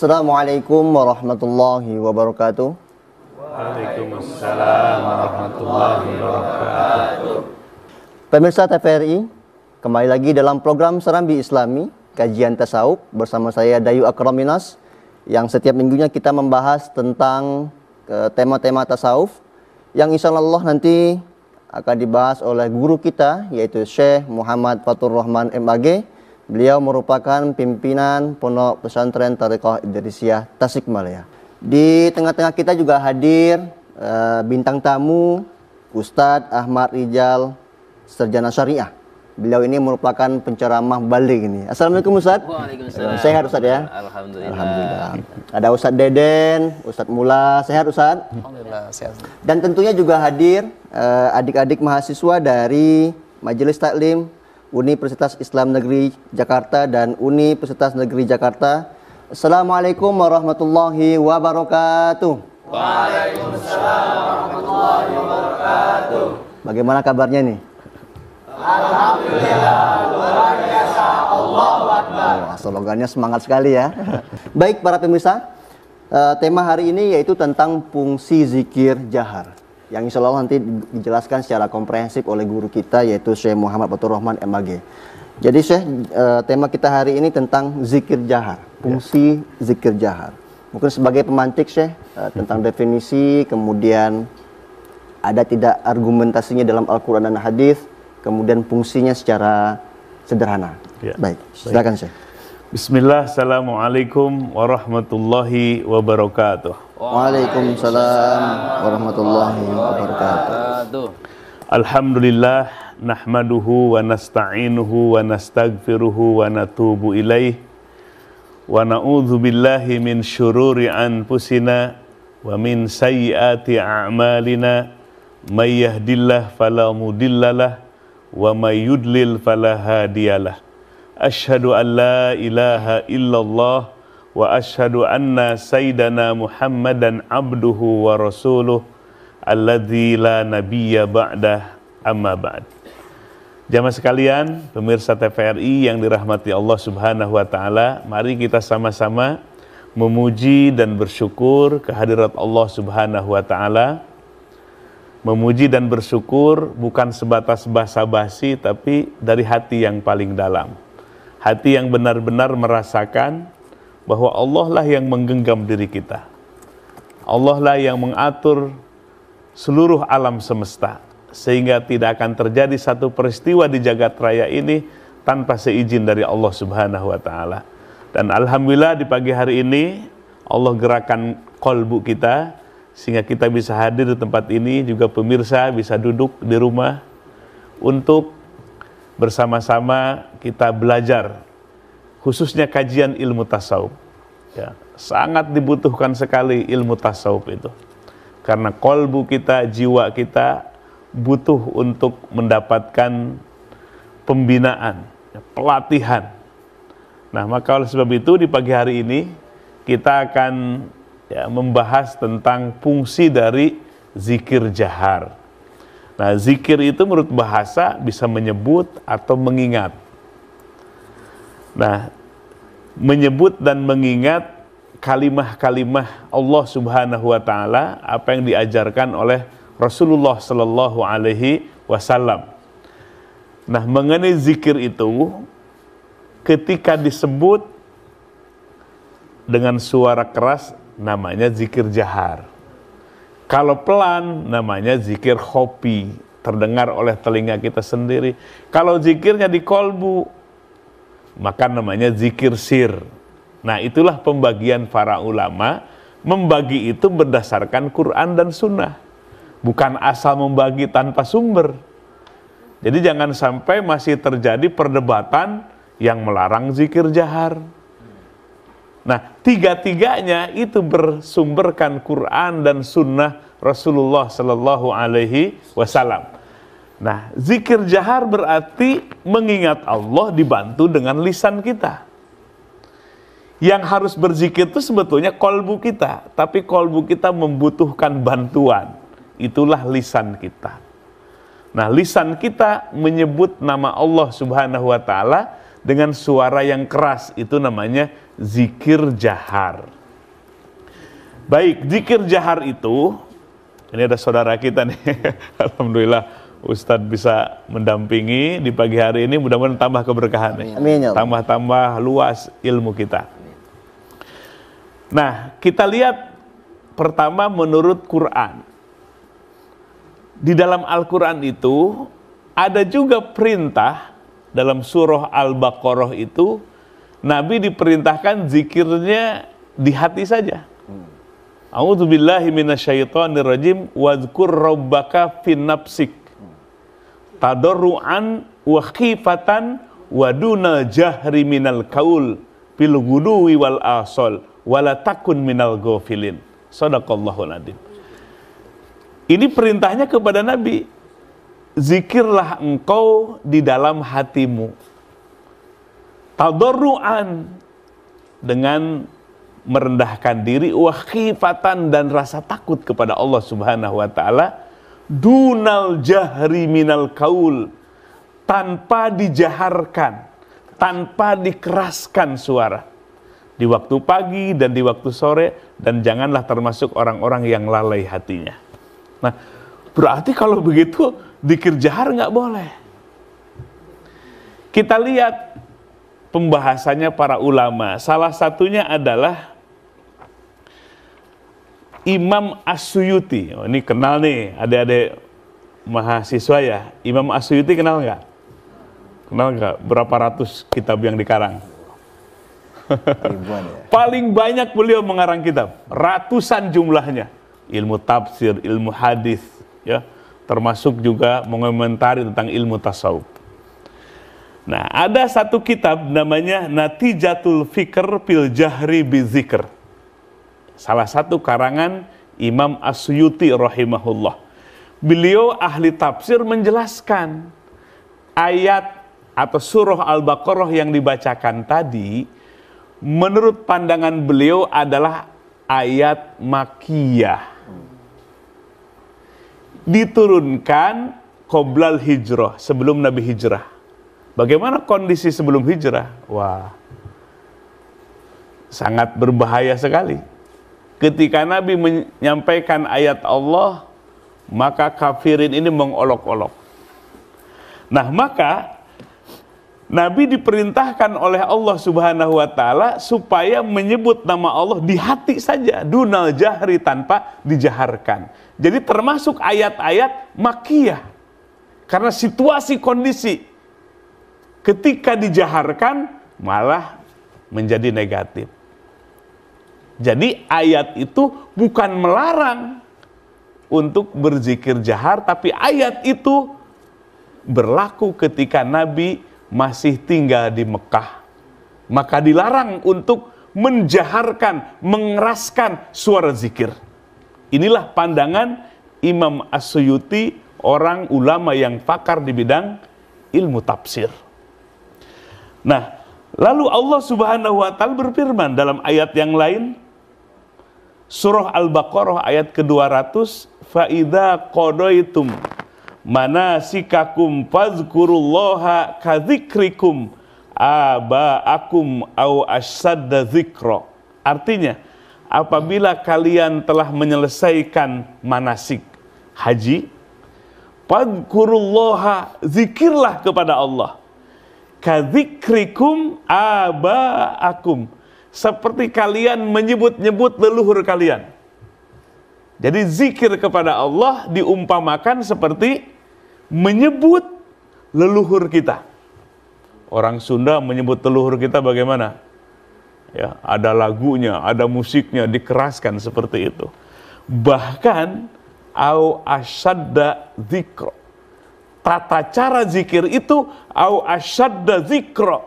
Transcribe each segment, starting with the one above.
Assalamualaikum warahmatullahi wabarakatuh. Waalaikumsalam warahmatullahi wabarakatuh. Pemirsa TVRI, kembali lagi dalam program Serambi Islami, kajian tasawuf bersama saya Dayu Akraminas yang setiap minggunya kita membahas tentang tema-tema tasawuf yang insya Allah nanti akan dibahas oleh guru kita yaitu Syekh Muhammad Fatur Rahman MAG Beliau merupakan pimpinan Pondok Pesantren Tarekah Indonesia Tasikmalaya. Di tengah-tengah kita juga hadir e, bintang tamu Ustadz Ahmad Rijal Serjana Syariah. Beliau ini merupakan penceramah Bali ini. Assalamualaikum Ustadz. Waalaikumsalam. Sehat Ustadz ya? Alhamdulillah. Alhamdulillah. Ada Ustadz Deden, Ustadz Mula, sehat Ustadz. Alhamdulillah, sehat. Dan tentunya juga hadir eh, adik-adik e, mahasiswa dari Majelis Taklim Universitas Islam Negeri Jakarta dan Universitas Negeri Jakarta. Assalamualaikum warahmatullahi wabarakatuh. Waalaikumsalam warahmatullahi wabarakatuh. Bagaimana kabarnya nih? Alhamdulillah luar Wah, slogannya semangat sekali ya. Baik para pemirsa, eh, tema hari ini yaitu tentang fungsi zikir jahar yang insya Allah nanti dijelaskan secara komprehensif oleh guru kita yaitu Syekh Muhammad Batur Rahman MAG. Jadi Syekh, eh, tema kita hari ini tentang zikir jahar, fungsi ya. zikir jahar. Mungkin sebagai pemantik Syekh eh, tentang definisi, kemudian ada tidak argumentasinya dalam Al-Quran dan Hadis, kemudian fungsinya secara sederhana. Ya. Baik, silakan Syekh. Bismillah, Assalamualaikum warahmatullahi wabarakatuh. Waalaikumsalam warahmatullahi wabarakatuh. Alhamdulillah, nahmaduhu wa nasta'inuhu wa nasta'gfiruhu wa natubu ilaih. Wa na'udhu billahi min syururi anfusina wa min sayyati a'malina. May yahdillah falamudillalah wa may yudlil falahadiyalah. Ashhadu an la ilaha illallah wa ashhadu anna sayyidana Muhammadan abduhu wa rasuluh Alladhi la nabiyya ba'dah amma ba'd. Jamaah sekalian, pemirsa TVRI yang dirahmati Allah Subhanahu wa taala, mari kita sama-sama memuji dan bersyukur kehadirat Allah Subhanahu wa taala. Memuji dan bersyukur bukan sebatas basa-basi tapi dari hati yang paling dalam hati yang benar-benar merasakan bahwa Allah lah yang menggenggam diri kita. Allah lah yang mengatur seluruh alam semesta sehingga tidak akan terjadi satu peristiwa di jagat raya ini tanpa seizin dari Allah Subhanahu wa taala. Dan alhamdulillah di pagi hari ini Allah gerakan kolbu kita sehingga kita bisa hadir di tempat ini juga pemirsa bisa duduk di rumah untuk bersama-sama kita belajar khususnya kajian ilmu tasawuf. Ya, sangat dibutuhkan sekali ilmu tasawuf itu. Karena kolbu kita, jiwa kita butuh untuk mendapatkan pembinaan, ya, pelatihan. Nah, maka oleh sebab itu di pagi hari ini kita akan ya, membahas tentang fungsi dari zikir jahar. Nah, zikir itu menurut bahasa bisa menyebut atau mengingat. Nah, menyebut dan mengingat kalimah-kalimah Allah Subhanahu wa taala apa yang diajarkan oleh Rasulullah sallallahu alaihi wasallam. Nah, mengenai zikir itu ketika disebut dengan suara keras namanya zikir jahar. Kalau pelan namanya zikir kopi terdengar oleh telinga kita sendiri. Kalau zikirnya di kolbu maka namanya zikir sir. Nah itulah pembagian para ulama membagi itu berdasarkan Quran dan Sunnah. Bukan asal membagi tanpa sumber. Jadi jangan sampai masih terjadi perdebatan yang melarang zikir jahar. Nah, tiga-tiganya itu bersumberkan Quran dan sunnah Rasulullah Shallallahu Alaihi Wasallam. Nah, zikir jahar berarti mengingat Allah dibantu dengan lisan kita. Yang harus berzikir itu sebetulnya kolbu kita, tapi kolbu kita membutuhkan bantuan. Itulah lisan kita. Nah, lisan kita menyebut nama Allah Subhanahu wa taala dengan suara yang keras, itu namanya zikir jahar. Baik, zikir jahar itu ini ada saudara kita nih. Alhamdulillah Ustadz bisa mendampingi di pagi hari ini mudah-mudahan tambah keberkahan nih. Ya Tambah-tambah luas ilmu kita. Nah, kita lihat pertama menurut Quran. Di dalam Al-Quran itu ada juga perintah dalam surah Al-Baqarah itu Nabi diperintahkan zikirnya di hati saja. A'udzubillahi minasyaitonirrajim rabbaka fin nafsik tadarruan wa khifatan wa jahri minal kaul fil guduwi wal asol wala takun minal gofilin. Sadaqallahul adim. Ini perintahnya kepada Nabi. Zikirlah engkau di dalam hatimu tadarruan dengan merendahkan diri wa dan rasa takut kepada Allah Subhanahu wa taala dunal jahri minal kaul tanpa dijaharkan tanpa dikeraskan suara di waktu pagi dan di waktu sore dan janganlah termasuk orang-orang yang lalai hatinya. Nah, berarti kalau begitu dikir jahar nggak boleh. Kita lihat pembahasannya para ulama. Salah satunya adalah Imam Asyuyuti. Oh, ini kenal nih, adik-adik mahasiswa ya. Imam Asyuyuti kenal nggak? Kenal nggak? Berapa ratus kitab yang dikarang? Ribuan ya. Paling banyak beliau mengarang kitab, ratusan jumlahnya. Ilmu tafsir, ilmu hadis, ya termasuk juga mengomentari tentang ilmu tasawuf. Nah, ada satu kitab namanya Natijatul Fikr Pil Jahri Bizikr. Salah satu karangan Imam Asyuti rahimahullah. Beliau ahli tafsir menjelaskan ayat atau surah Al-Baqarah yang dibacakan tadi menurut pandangan beliau adalah ayat makiyah. Diturunkan qoblal hijrah, sebelum Nabi hijrah Bagaimana kondisi sebelum hijrah? Wah, sangat berbahaya sekali. Ketika Nabi menyampaikan ayat Allah, maka kafirin ini mengolok-olok. Nah, maka Nabi diperintahkan oleh Allah Subhanahu wa taala supaya menyebut nama Allah di hati saja, dunal jahri tanpa dijaharkan. Jadi termasuk ayat-ayat makiyah. Karena situasi kondisi ketika dijaharkan malah menjadi negatif. Jadi ayat itu bukan melarang untuk berzikir jahar, tapi ayat itu berlaku ketika Nabi masih tinggal di Mekah. Maka dilarang untuk menjaharkan, mengeraskan suara zikir. Inilah pandangan Imam Asyuti, orang ulama yang pakar di bidang ilmu tafsir. Nah, lalu Allah Subhanahu wa taala berfirman dalam ayat yang lain Surah Al-Baqarah ayat ke-200 faida qadaitum manasikakum fadhkurullaha kadzikrikum abaakum au asyadda dzikra. Artinya, apabila kalian telah menyelesaikan manasik haji, fadhkurullaha zikirlah kepada Allah kadzikrikum abaakum seperti kalian menyebut-nyebut leluhur kalian. Jadi zikir kepada Allah diumpamakan seperti menyebut leluhur kita. Orang Sunda menyebut leluhur kita bagaimana? Ya, ada lagunya, ada musiknya dikeraskan seperti itu. Bahkan au asyadda zikro tata cara zikir itu au asyadda zikra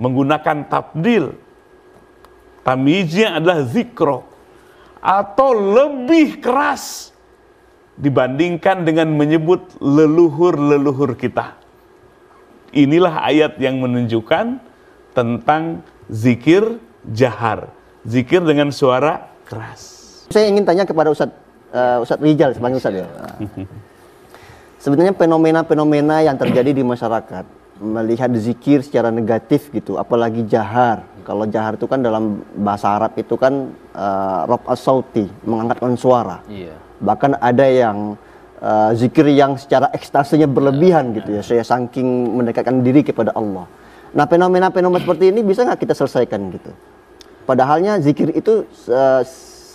menggunakan tabdil tamyiznya adalah zikro atau lebih keras dibandingkan dengan menyebut leluhur-leluhur kita. Inilah ayat yang menunjukkan tentang zikir jahar, zikir dengan suara keras. Saya ingin tanya kepada Ustadz uh, eh, Ustadz Rijal sebagai Ustadz ya. sebenarnya fenomena-fenomena yang terjadi di masyarakat melihat zikir secara negatif gitu, apalagi jahar. Kalau jahar itu kan dalam bahasa Arab itu kan uh, rob asauti, mengangkatkan suara. Iya. Bahkan ada yang uh, zikir yang secara ekstasinya berlebihan iya. gitu ya, saya saking mendekatkan diri kepada Allah. Nah fenomena-fenomena seperti ini bisa nggak kita selesaikan gitu? Padahalnya zikir itu uh,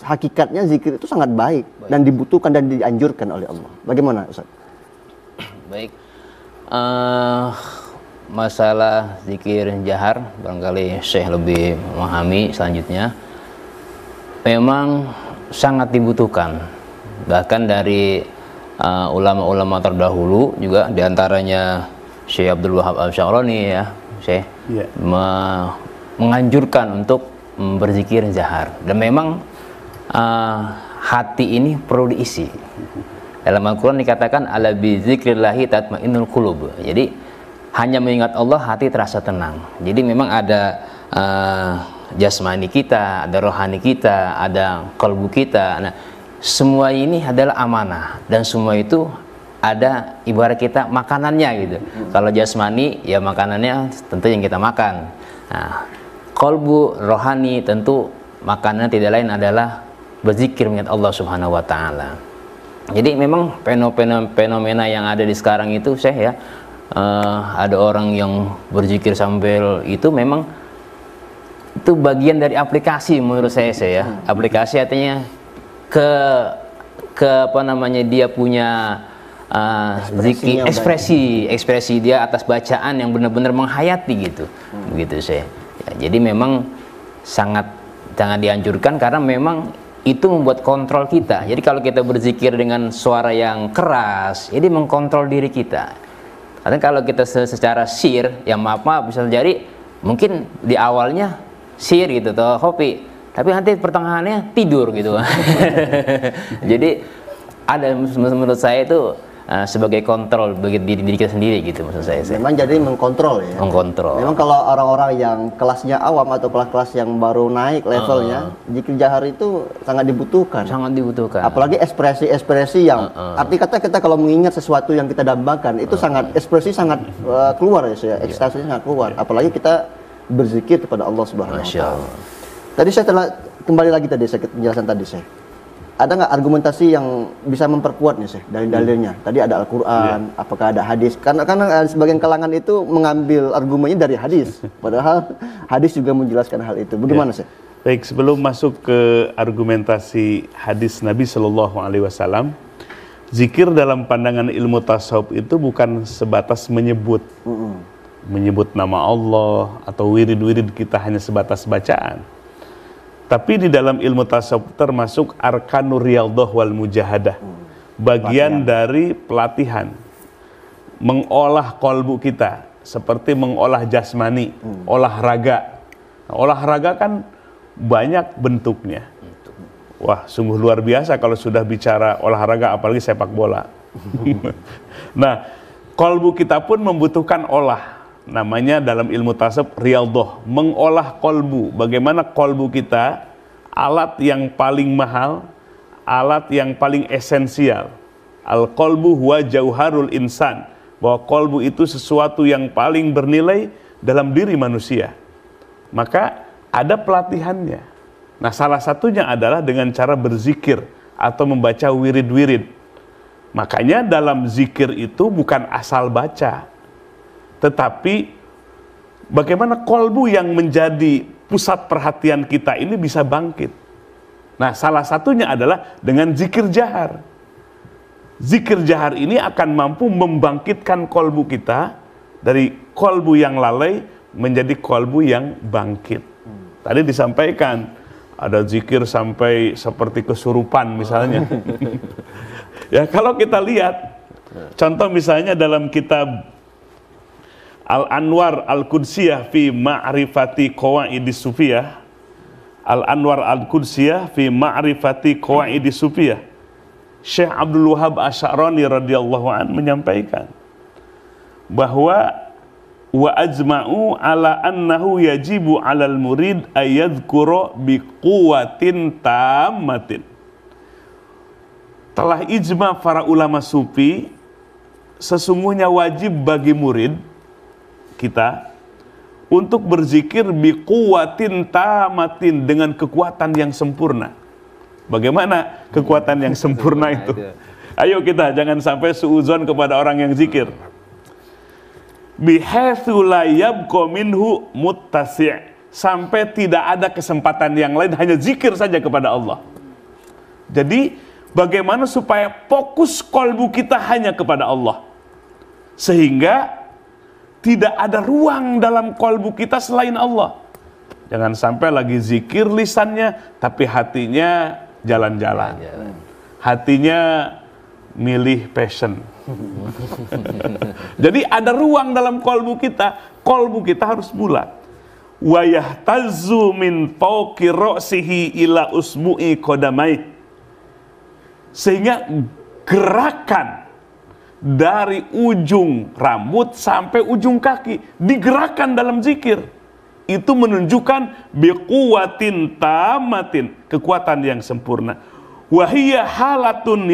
hakikatnya zikir itu sangat baik, baik dan dibutuhkan dan dianjurkan oleh Allah. Bagaimana Ustaz? baik uh, masalah zikir jahar barangkali Syekh lebih memahami selanjutnya memang sangat dibutuhkan bahkan dari eh, ulama-ulama uh, terdahulu juga diantaranya Syekh Abdul Wahab Al-Syarani ya Syekh yeah. me menganjurkan untuk berzikir jahar dan memang uh, hati ini perlu diisi dalam Al-Quran dikatakan ala bi zikrillahi tatmainnul qulub. Jadi hanya mengingat Allah hati terasa tenang. Jadi memang ada uh, jasmani kita, ada rohani kita, ada kalbu kita. Nah, semua ini adalah amanah dan semua itu ada ibarat kita makanannya gitu. Kalau jasmani ya makanannya tentu yang kita makan. Nah, kolbu rohani tentu makanan tidak lain adalah berzikir mengingat Allah Subhanahu wa taala jadi memang fenomena fenomena yang ada di sekarang itu saya ya uh, ada orang yang berzikir sambil itu memang itu bagian dari aplikasi menurut saya saya ya hmm. aplikasi artinya ke ke apa namanya dia punya uh, zikir ekspresi baik. ekspresi dia atas bacaan yang benar-benar menghayati gitu hmm. begitu saya ya, jadi memang sangat jangan dianjurkan karena memang itu membuat kontrol kita. Jadi kalau kita berzikir dengan suara yang keras, ya ini mengkontrol diri kita. Karena kalau kita secara sir, ya maaf maaf bisa terjadi mungkin di awalnya sir gitu atau kopi, tapi nanti pertengahannya tidur gitu. Jadi ada menurut saya itu Eh, sebagai kontrol bagi diri, diri kita sendiri gitu maksud saya. Memang jadi mengkontrol ya. Mengkontrol. Memang kalau orang-orang yang kelasnya awam atau kelas-kelas yang baru naik levelnya, uh. Ah. zikir jahar itu sangat dibutuhkan. Sangat dibutuhkan. Apalagi ekspresi-ekspresi yang uh, uh. arti kata kita kalau mengingat sesuatu yang kita dambakan itu uh. sangat ekspresi sangat uh, keluar ya, saya. ekstasinya sangat keluar. Iya. Apalagi kita berzikir kepada Allah Subhanahu wa taala. Tadi saya telah kembali lagi tadi saya penjelasan tadi saya ada nggak argumentasi yang bisa memperkuat nih sih dari hmm. dalilnya? Tadi ada Al-Qur'an, yeah. apakah ada hadis? Karena kan sebagian kalangan itu mengambil argumennya dari hadis. Padahal hadis juga menjelaskan hal itu. Bagaimana yeah. sih? Baik, sebelum masuk ke argumentasi hadis Nabi Shallallahu alaihi wasallam, zikir dalam pandangan ilmu tasawuf itu bukan sebatas menyebut mm -hmm. menyebut nama Allah atau wirid-wirid kita hanya sebatas bacaan tapi di dalam ilmu tasawuf termasuk arkanur riyadhah wal mujahadah. Hmm. Bagian pelatihan. dari pelatihan. Mengolah kolbu kita seperti mengolah jasmani, hmm. olahraga. Nah, olahraga kan banyak bentuknya. Wah, sungguh luar biasa kalau sudah bicara olahraga apalagi sepak bola. nah, kolbu kita pun membutuhkan olah namanya dalam ilmu tasawuf riyadhah, mengolah kolbu. Bagaimana kolbu kita alat yang paling mahal, alat yang paling esensial. Al kolbu huwa jauharul insan, bahwa kolbu itu sesuatu yang paling bernilai dalam diri manusia. Maka ada pelatihannya. Nah, salah satunya adalah dengan cara berzikir atau membaca wirid-wirid. Makanya dalam zikir itu bukan asal baca, tetapi bagaimana kolbu yang menjadi pusat perhatian kita ini bisa bangkit. Nah, salah satunya adalah dengan zikir jahar. Zikir jahar ini akan mampu membangkitkan kolbu kita dari kolbu yang lalai menjadi kolbu yang bangkit. Tadi disampaikan ada zikir sampai seperti kesurupan misalnya. ya kalau kita lihat contoh misalnya dalam kitab Al-Anwar Al-Qudsiyah fi ma'rifati Qawaidi sufiyah Al-Anwar Al-Qudsiyah fi ma'rifati Qawaidi sufiyah Syekh Abdul Wahab Asy'arani radhiyallahu an menyampaikan bahwa wa ajma'u ala annahu yajibu 'alal murid ayadhkura bi quwwatin tammatin telah ijma para ulama sufi sesungguhnya wajib bagi murid kita untuk berzikir biquwatin tamatin dengan kekuatan yang sempurna. Bagaimana kekuatan yang sempurna itu? Ayo kita jangan sampai suuzon kepada orang yang zikir. Bihaitsu la yabqa minhu sampai tidak ada kesempatan yang lain hanya zikir saja kepada Allah. Jadi bagaimana supaya fokus kolbu kita hanya kepada Allah. Sehingga tidak ada ruang dalam kolbu kita selain Allah. Jangan sampai lagi zikir lisannya, tapi hatinya jalan-jalan. Hatinya milih passion. Jadi ada ruang dalam kolbu kita, kolbu kita harus bulat. Wayah tazu min sihi ila usmu'i kodamai. Sehingga gerakan dari ujung rambut sampai ujung kaki digerakkan dalam zikir. Itu menunjukkan bekuatin tamatin, kekuatan yang sempurna. Wahia halatun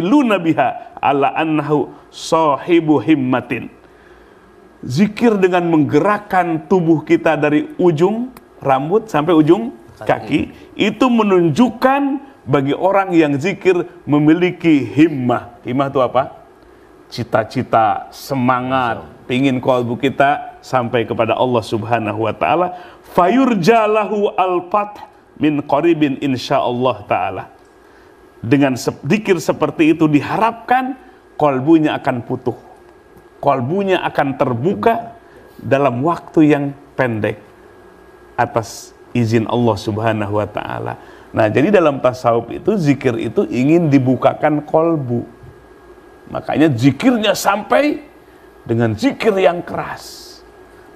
luna biha ala annahu sahibu himmatin. Zikir dengan menggerakkan tubuh kita dari ujung rambut sampai ujung kaki, kaki. itu menunjukkan bagi orang yang zikir memiliki himmah. Himmah itu apa? cita-cita, semangat, pingin kolbu kita sampai kepada Allah Subhanahu wa taala, fayurjalahu al min qaribin insyaallah taala. Dengan sedikit seperti itu diharapkan kolbunya akan putuh. Kolbunya akan terbuka dalam waktu yang pendek atas izin Allah Subhanahu wa taala. Nah, jadi dalam tasawuf itu zikir itu ingin dibukakan kolbu Makanya zikirnya sampai dengan zikir yang keras.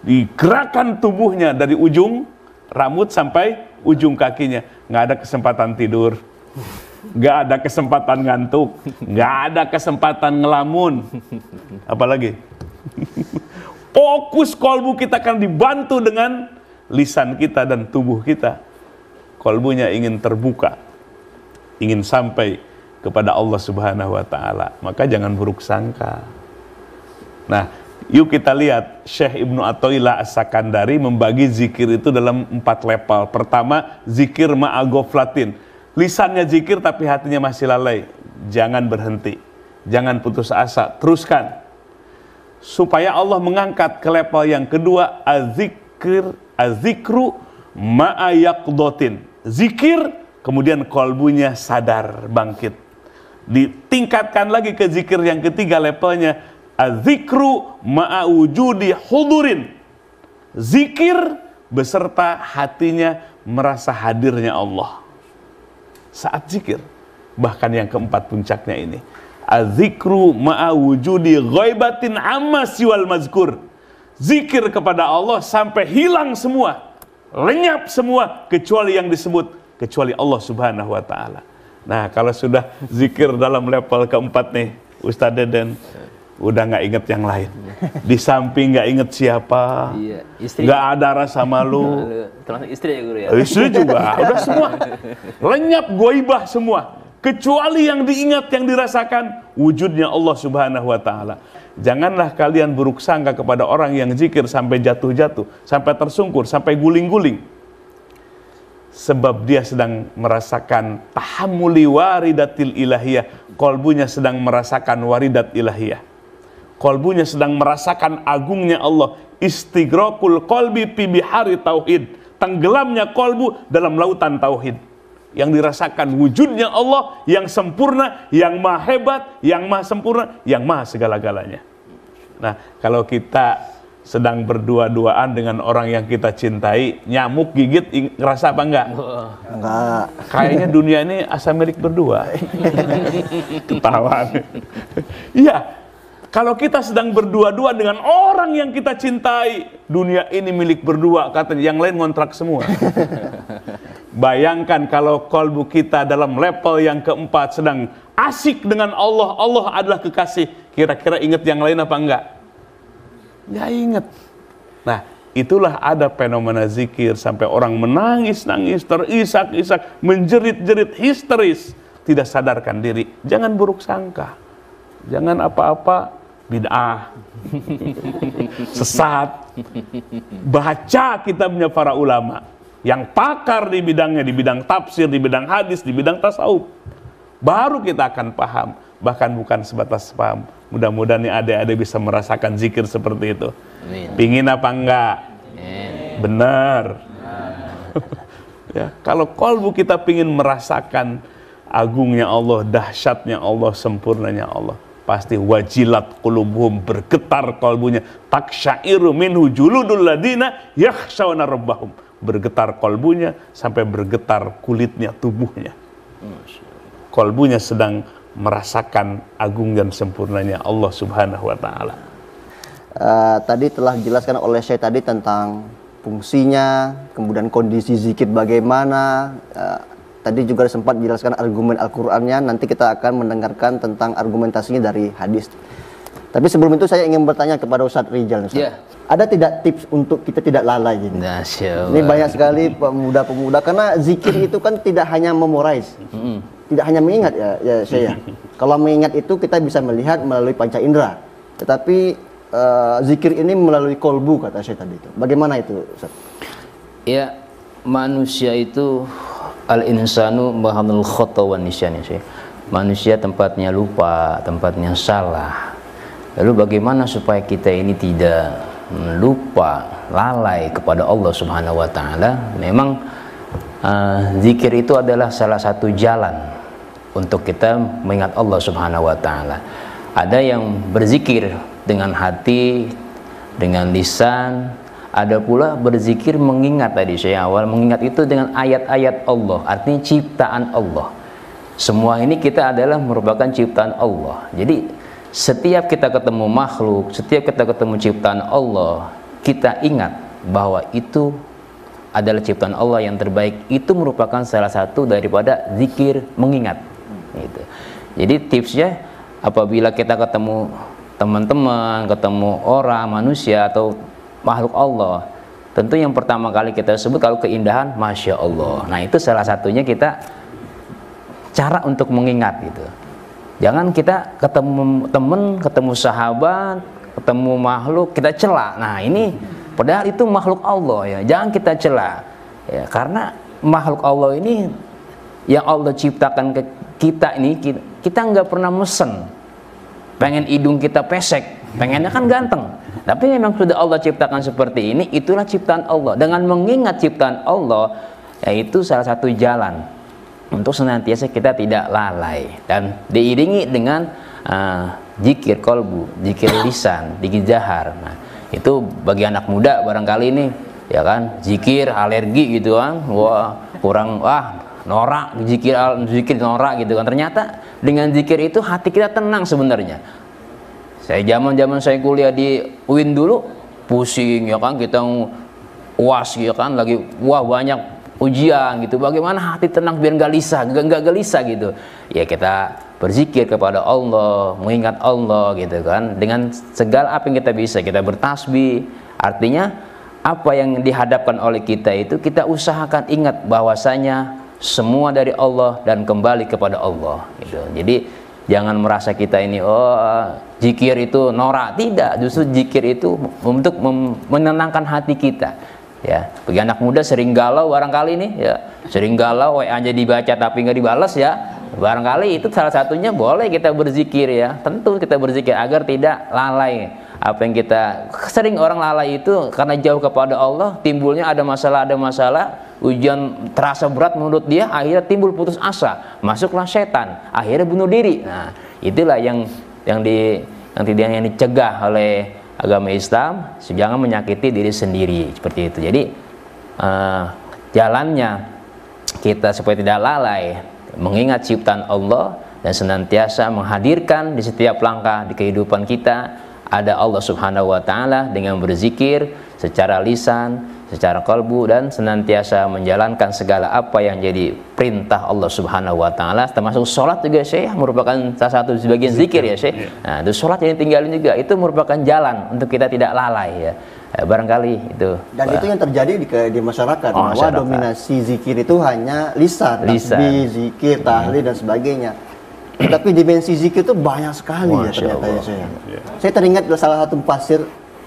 Digerakkan tubuhnya dari ujung rambut sampai ujung kakinya. Nggak ada kesempatan tidur. Nggak ada kesempatan ngantuk. Nggak ada kesempatan ngelamun. Apalagi? Fokus kolbu kita akan dibantu dengan lisan kita dan tubuh kita. Kolbunya ingin terbuka. Ingin sampai kepada Allah Subhanahu wa taala. Maka jangan buruk sangka. Nah, yuk kita lihat Syekh Ibnu Athaillah As-Sakandari membagi zikir itu dalam empat level. Pertama, zikir ma'agoflatin. Lisannya zikir tapi hatinya masih lalai. Jangan berhenti. Jangan putus asa, teruskan. Supaya Allah mengangkat ke level yang kedua, azikir azikru ma'ayakdotin. Zikir kemudian kolbunya sadar bangkit ditingkatkan lagi ke zikir yang ketiga levelnya azikru ma'awujudi hudurin zikir beserta hatinya merasa hadirnya Allah saat zikir bahkan yang keempat puncaknya ini azikru ma'awujudi ghaibatin amma siwal mazkur zikir kepada Allah sampai hilang semua lenyap semua kecuali yang disebut kecuali Allah subhanahu wa ta'ala Nah, kalau sudah zikir dalam level keempat nih, Ustadz Deden, udah nggak inget yang lain. Di samping nggak inget siapa, iya, nggak ada rasa malu. Termasuk istri ya guru ya? Eh, istri juga, udah semua. Lenyap goibah semua. Kecuali yang diingat, yang dirasakan wujudnya Allah subhanahu wa ta'ala. Janganlah kalian buruk sangka kepada orang yang zikir sampai jatuh-jatuh, sampai tersungkur, sampai guling-guling sebab dia sedang merasakan tahamuli waridatil ilahiyah kolbunya sedang merasakan waridat ilahiyah kolbunya sedang merasakan agungnya Allah istigrokul kolbi pibihari tauhid tenggelamnya kolbu dalam lautan tauhid yang dirasakan wujudnya Allah yang sempurna, yang maha hebat, yang maha sempurna, yang maha segala-galanya. Nah, kalau kita sedang berdua-duaan dengan orang yang kita cintai, nyamuk gigit ngerasa apa enggak? Enggak. Kayaknya dunia ini asal milik berdua. Ketawa. Iya. Kalau kita sedang berdua-dua dengan orang yang kita cintai, dunia ini milik berdua, katanya yang lain ngontrak semua. Bayangkan kalau kolbu kita dalam level yang keempat sedang asik dengan Allah, Allah adalah kekasih. Kira-kira ingat yang lain apa enggak? nggak inget. Nah, itulah ada fenomena zikir sampai orang menangis-nangis, terisak-isak, menjerit-jerit, histeris, tidak sadarkan diri. Jangan buruk sangka. Jangan apa-apa bid'ah, sesat. Baca kitabnya para ulama yang pakar di bidangnya, di bidang tafsir, di bidang hadis, di bidang tasawuf. Baru kita akan paham bahkan bukan sebatas paham. Mudah-mudahan nih adik-adik bisa merasakan zikir seperti itu. Amin. Pingin apa enggak? Amin. Benar. Amin. ya, kalau kolbu kita pingin merasakan agungnya Allah, dahsyatnya Allah, sempurnanya Allah. Pasti wajilat kulubhum bergetar kolbunya. tak syairu minhu juludul ladina yakshawna rabbahum. Bergetar kolbunya sampai bergetar kulitnya, tubuhnya. Kolbunya sedang merasakan agung dan sempurnanya Allah Subhanahu wa taala. Uh, tadi telah dijelaskan oleh saya tadi tentang fungsinya, kemudian kondisi zikir bagaimana. Uh, tadi juga sempat dijelaskan argumen Al-Qur'annya, nanti kita akan mendengarkan tentang argumentasinya dari hadis. Tapi sebelum itu saya ingin bertanya kepada Ustadz Rijal. Ustaz. Yeah. Ada tidak tips untuk kita tidak lalai gitu? Ini banyak sekali pemuda-pemuda karena zikir itu kan tidak hanya memorize. Mm -hmm tidak hanya mengingat ya, ya saya. Kalau mengingat itu kita bisa melihat melalui panca indera. Tetapi uh, zikir ini melalui kolbu kata saya tadi itu. Bagaimana itu? Ustaz? Ya manusia itu al insanu mahamul khotawan nisyan sih. Manusia tempatnya lupa, tempatnya salah. Lalu bagaimana supaya kita ini tidak lupa, lalai kepada Allah Subhanahu wa taala? Memang uh, zikir itu adalah salah satu jalan untuk kita mengingat Allah Subhanahu wa taala. Ada yang berzikir dengan hati, dengan lisan, ada pula berzikir mengingat tadi saya awal mengingat itu dengan ayat-ayat Allah, artinya ciptaan Allah. Semua ini kita adalah merupakan ciptaan Allah. Jadi setiap kita ketemu makhluk, setiap kita ketemu ciptaan Allah, kita ingat bahwa itu adalah ciptaan Allah yang terbaik. Itu merupakan salah satu daripada zikir mengingat gitu. Jadi tipsnya apabila kita ketemu teman-teman, ketemu orang, manusia atau makhluk Allah, tentu yang pertama kali kita sebut kalau keindahan, masya Allah. Nah itu salah satunya kita cara untuk mengingat gitu. Jangan kita ketemu teman, ketemu sahabat, ketemu makhluk kita celak. Nah ini padahal itu makhluk Allah ya. Jangan kita celak ya karena makhluk Allah ini yang Allah ciptakan ke kita ini kita nggak pernah mesen pengen hidung kita pesek pengennya kan ganteng tapi memang sudah Allah ciptakan seperti ini itulah ciptaan Allah dengan mengingat ciptaan Allah yaitu salah satu jalan untuk senantiasa kita tidak lalai dan diiringi dengan uh, kolbu jikir lisan jikir jahar nah itu bagi anak muda barangkali ini ya kan jikir alergi gitu kan wah kurang wah norak zikir zikir norak gitu kan ternyata dengan zikir itu hati kita tenang sebenarnya saya zaman zaman saya kuliah di UIN dulu pusing ya kan kita uas ya kan lagi wah banyak ujian gitu bagaimana hati tenang biar nggak gelisah nggak gelisah gitu ya kita berzikir kepada Allah mengingat Allah gitu kan dengan segala apa yang kita bisa kita bertasbih artinya apa yang dihadapkan oleh kita itu kita usahakan ingat bahwasanya semua dari Allah dan kembali kepada Allah gitu. Jadi jangan merasa kita ini oh jikir itu norak, tidak, justru jikir itu untuk menenangkan hati kita. Ya, bagi anak muda sering galau barangkali ini ya. Sering galau WA aja dibaca tapi nggak dibalas ya. Barangkali itu salah satunya boleh kita berzikir ya. Tentu kita berzikir agar tidak lalai apa yang kita sering orang lalai itu karena jauh kepada Allah timbulnya ada masalah ada masalah ujian terasa berat menurut dia akhirnya timbul putus asa masuklah setan akhirnya bunuh diri nah itulah yang yang di yang tidak yang dicegah oleh agama Islam jangan menyakiti diri sendiri seperti itu jadi uh, jalannya kita supaya tidak lalai mengingat ciptaan Allah dan senantiasa menghadirkan di setiap langkah di kehidupan kita ada Allah Subhanahu wa taala dengan berzikir secara lisan, secara kalbu dan senantiasa menjalankan segala apa yang jadi perintah Allah Subhanahu wa taala termasuk sholat juga Syekh merupakan salah satu sebagian zikir ya Syekh. Iya. Nah, itu sholat yang ditinggalin juga itu merupakan jalan untuk kita tidak lalai ya. Ya, barangkali itu. Dan bah. itu yang terjadi di, di masyarakat oh, bahwa dominasi zikir itu hanya lisan, lisan. tasbih, zikir, tahlil hmm. dan sebagainya tapi dimensi zikir itu banyak sekali ya, Masya ya ternyata ya saya. Yeah. Saya teringat salah satu pasir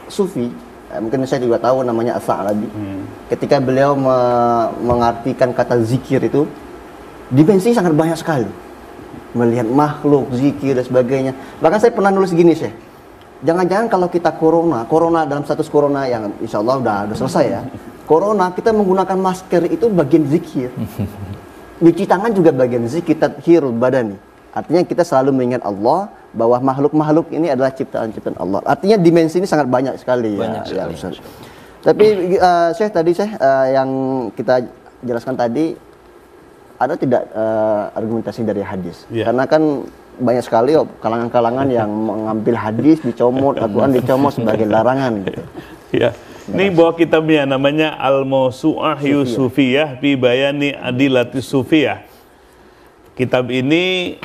sufi, eh, mungkin saya juga tahu namanya as lagi Hmm. Ketika beliau me mengartikan kata zikir itu dimensi sangat banyak sekali. Melihat makhluk, zikir dan sebagainya. Bahkan saya pernah nulis gini, sih, Jangan-jangan kalau kita corona, corona dalam status corona yang insya Allah udah, udah selesai ya. Corona kita menggunakan masker itu bagian zikir. Nyuci tangan juga bagian zikir, tathirul badani Artinya kita selalu mengingat Allah bahwa makhluk-makhluk ini adalah ciptaan-ciptaan Allah. Artinya dimensi ini sangat banyak sekali ya, banyak ya. Sekali. ya Tapi uh, Syekh tadi saya uh, eh, yang kita jelaskan tadi ada tidak uh, argumentasi dari hadis? Yeah. Karena kan banyak sekali kalangan-kalangan yang mengambil hadis dicomot, iya. Al-Qur'an dicomot sebagai larangan gitu. Yeah. Iya. Ini bawa kitabnya namanya Al-Mausu'ah Yusufiyah fi Bayani Adilati Sufiyah. Kitab ini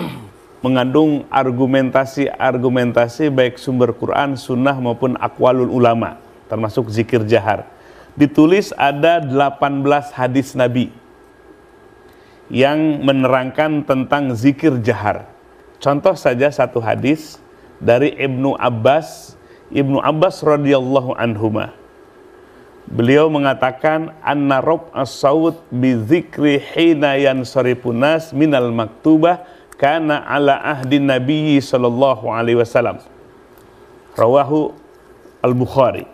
mengandung argumentasi-argumentasi baik sumber Quran, sunnah maupun akwalul ulama, termasuk zikir jahar. Ditulis ada 18 hadis Nabi yang menerangkan tentang zikir jahar. Contoh saja satu hadis dari Ibnu Abbas, Ibnu Abbas radhiyallahu ma. Beliau mengatakan anna rob as-saud bi dzikri hina yansarifunas minal maktubah kana ala ahdi nabi sallallahu alaihi wasallam. Rawahu Al-Bukhari.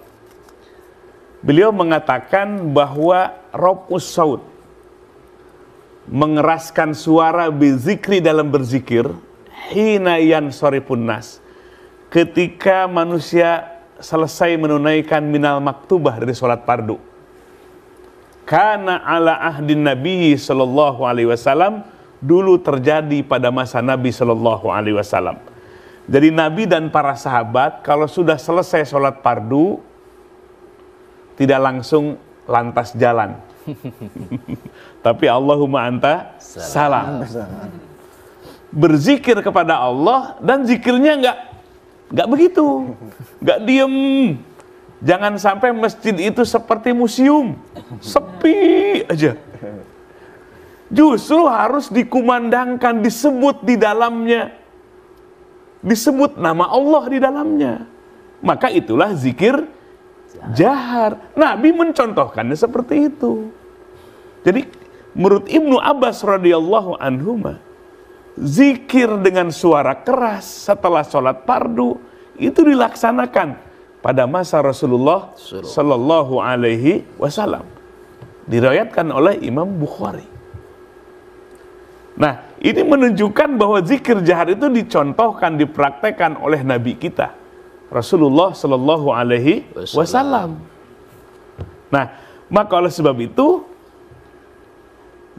Beliau mengatakan bahwa rob as saud mengeraskan suara bizikri dalam berzikir hina yansarifunas ketika manusia selesai menunaikan minal maktubah dari sholat pardu. Karena ala ahdin Nabi Shallallahu Alaihi Wasallam dulu terjadi pada masa Nabi Shallallahu Alaihi Wasallam. Jadi Nabi dan para sahabat kalau sudah selesai sholat pardu tidak langsung lantas jalan. Tapi Allahumma anta salam. Berzikir kepada Allah dan zikirnya enggak Nggak begitu. Nggak diem. Jangan sampai masjid itu seperti museum. Sepi aja. Justru harus dikumandangkan, disebut di dalamnya. Disebut nama Allah di dalamnya. Maka itulah zikir jahar. Nabi mencontohkannya seperti itu. Jadi menurut Ibnu Abbas radhiyallahu anhumah, zikir dengan suara keras setelah sholat pardu itu dilaksanakan pada masa Rasulullah Shallallahu Alaihi Wasallam diriwayatkan oleh Imam Bukhari. Nah, ini menunjukkan bahwa zikir jahar itu dicontohkan, dipraktekkan oleh Nabi kita Rasulullah Shallallahu Alaihi Wasallam. Nah, maka oleh sebab itu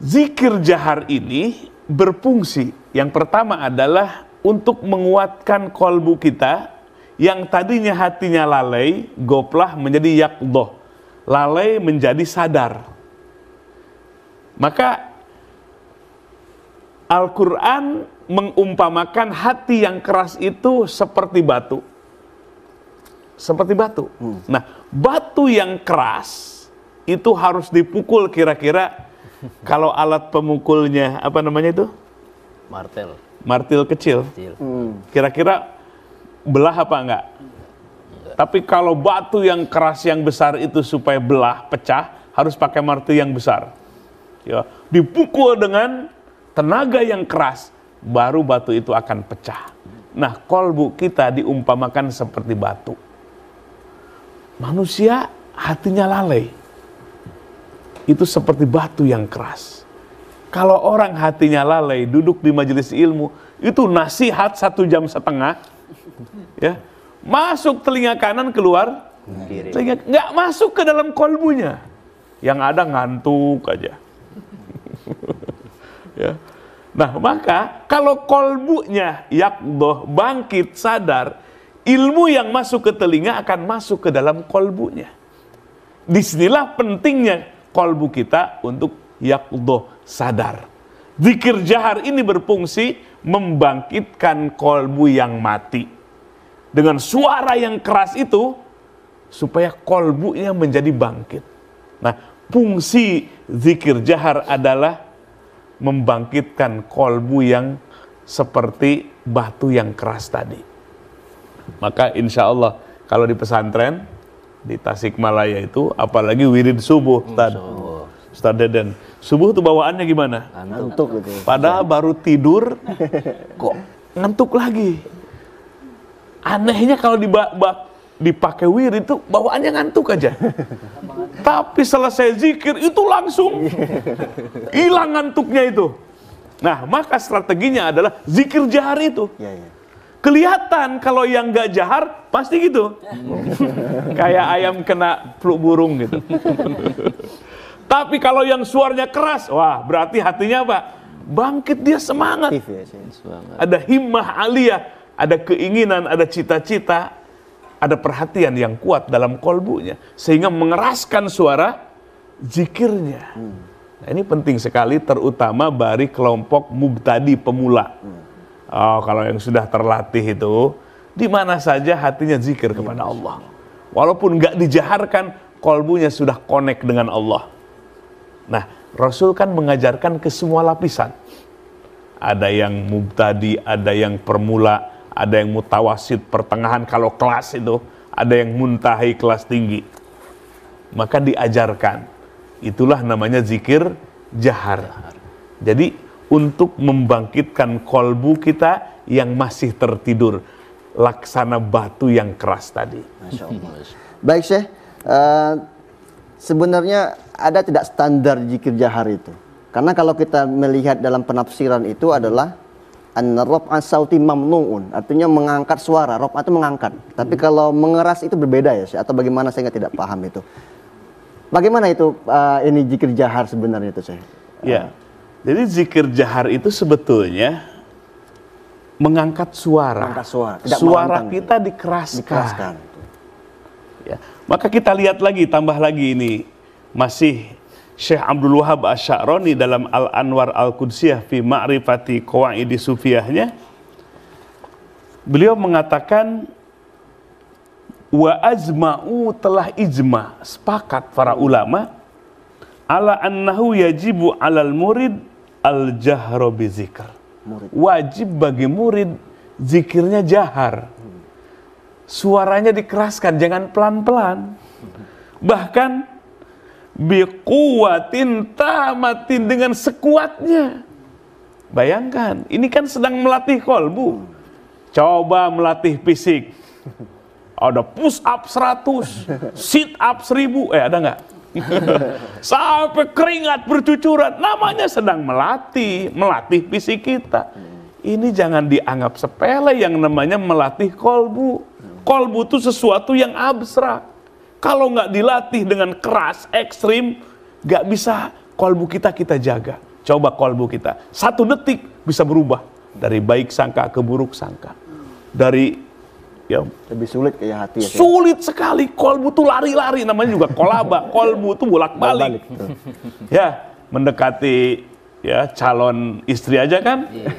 zikir jahar ini berfungsi. Yang pertama adalah untuk menguatkan kolbu kita yang tadinya hatinya lalai, goplah menjadi yakdoh. Lalai menjadi sadar. Maka Al-Quran mengumpamakan hati yang keras itu seperti batu. Seperti batu. Hmm. Nah, batu yang keras itu harus dipukul kira-kira kalau alat pemukulnya apa namanya itu? Martel. Martil kecil. Hmm. Kira-kira hmm. belah apa enggak? enggak? Tapi kalau batu yang keras yang besar itu supaya belah, pecah, harus pakai martil yang besar. Ya, dipukul dengan tenaga yang keras, baru batu itu akan pecah. Nah, kolbu kita diumpamakan seperti batu. Manusia hatinya lalai itu seperti batu yang keras. Kalau orang hatinya lalai duduk di majelis ilmu, itu nasihat satu jam setengah, ya masuk telinga kanan keluar telinga nggak masuk ke dalam kolbunya, yang ada ngantuk aja. ya. Nah maka kalau kolbunya yakdoh bangkit sadar, ilmu yang masuk ke telinga akan masuk ke dalam kolbunya. Disinilah pentingnya kolbu kita untuk yakdoh sadar. Zikir jahar ini berfungsi membangkitkan kolbu yang mati. Dengan suara yang keras itu, supaya kolbu yang menjadi bangkit. Nah, fungsi zikir jahar adalah membangkitkan kolbu yang seperti batu yang keras tadi. Maka insya Allah kalau di pesantren, di Tasikmalaya itu, apalagi wirid subuh, Ustaz. Hmm, Ustaz Deden. Subuh tuh bawaannya gimana? Ngantuk gitu. Padahal iya. baru tidur, kok ngantuk lagi. Anehnya kalau di dipakai wirid itu bawaannya ngantuk aja. Tapi selesai zikir itu langsung hilang ngantuknya itu. Nah, maka strateginya adalah zikir jahari itu. Ya, ya. Kelihatan kalau yang gak jahar pasti gitu. Kayak ayam kena flu burung gitu. Tapi kalau yang suaranya keras, wah berarti hatinya apa? Bangkit dia ya, semangat. Ada himmah aliyah, ada keinginan, ada cita-cita, ada perhatian yang kuat dalam kolbunya. Sehingga mengeraskan suara zikirnya. Hmm. Nah ini penting sekali terutama bagi kelompok mubtadi pemula. Hmm oh, kalau yang sudah terlatih itu di mana saja hatinya zikir kepada iya. Allah. Walaupun nggak dijaharkan, kolbunya sudah connect dengan Allah. Nah, Rasul kan mengajarkan ke semua lapisan. Ada yang mubtadi, ada yang permula, ada yang mutawasid, pertengahan kalau kelas itu, ada yang muntahi kelas tinggi. Maka diajarkan. Itulah namanya zikir jahar. Jadi untuk membangkitkan kolbu kita yang masih tertidur laksana batu yang keras tadi. Hmm. Baik Syekh, uh, sebenarnya ada tidak standar jikir jahar itu? Karena kalau kita melihat dalam penafsiran itu adalah an sauti mamnuun, artinya mengangkat suara, rob itu mengangkat. Tapi hmm. kalau mengeras itu berbeda ya Syekh, atau bagaimana saya tidak paham itu. Bagaimana itu uh, ini jikir jahar sebenarnya itu Syekh? Iya. Yeah. Jadi zikir jahar itu sebetulnya mengangkat suara. Mengangkat suara. Tidak suara kita dikeraskan. dikeraskan. Ya. Maka kita lihat lagi, tambah lagi ini masih Syekh Abdul Wahab Asyaroni dalam Al Anwar Al Qudsiyah fi Ma'rifati Qawaidi Sufiyahnya beliau mengatakan wa azma'u telah ijma sepakat para ulama ala annahu yajibu alal murid al jahro bi zikr. Wajib bagi murid zikirnya jahar. Suaranya dikeraskan, jangan pelan-pelan. Bahkan biquwatin tamatin dengan sekuatnya. Bayangkan, ini kan sedang melatih kolbu. Coba melatih fisik. Ada push up 100, sit up 1000, eh ada nggak? Sampai keringat bercucuran, namanya sedang melatih, melatih fisik kita. Ini jangan dianggap sepele yang namanya melatih kolbu. Kolbu itu sesuatu yang abstrak. Kalau nggak dilatih dengan keras, ekstrim, nggak bisa kolbu kita kita jaga. Coba kolbu kita, satu detik bisa berubah dari baik sangka ke buruk sangka, dari ya lebih sulit kayak hati ya, sulit sekali kolbu tuh lari-lari namanya juga kolaba kolbu tuh bolak-balik ya mendekati ya calon istri aja kan iya.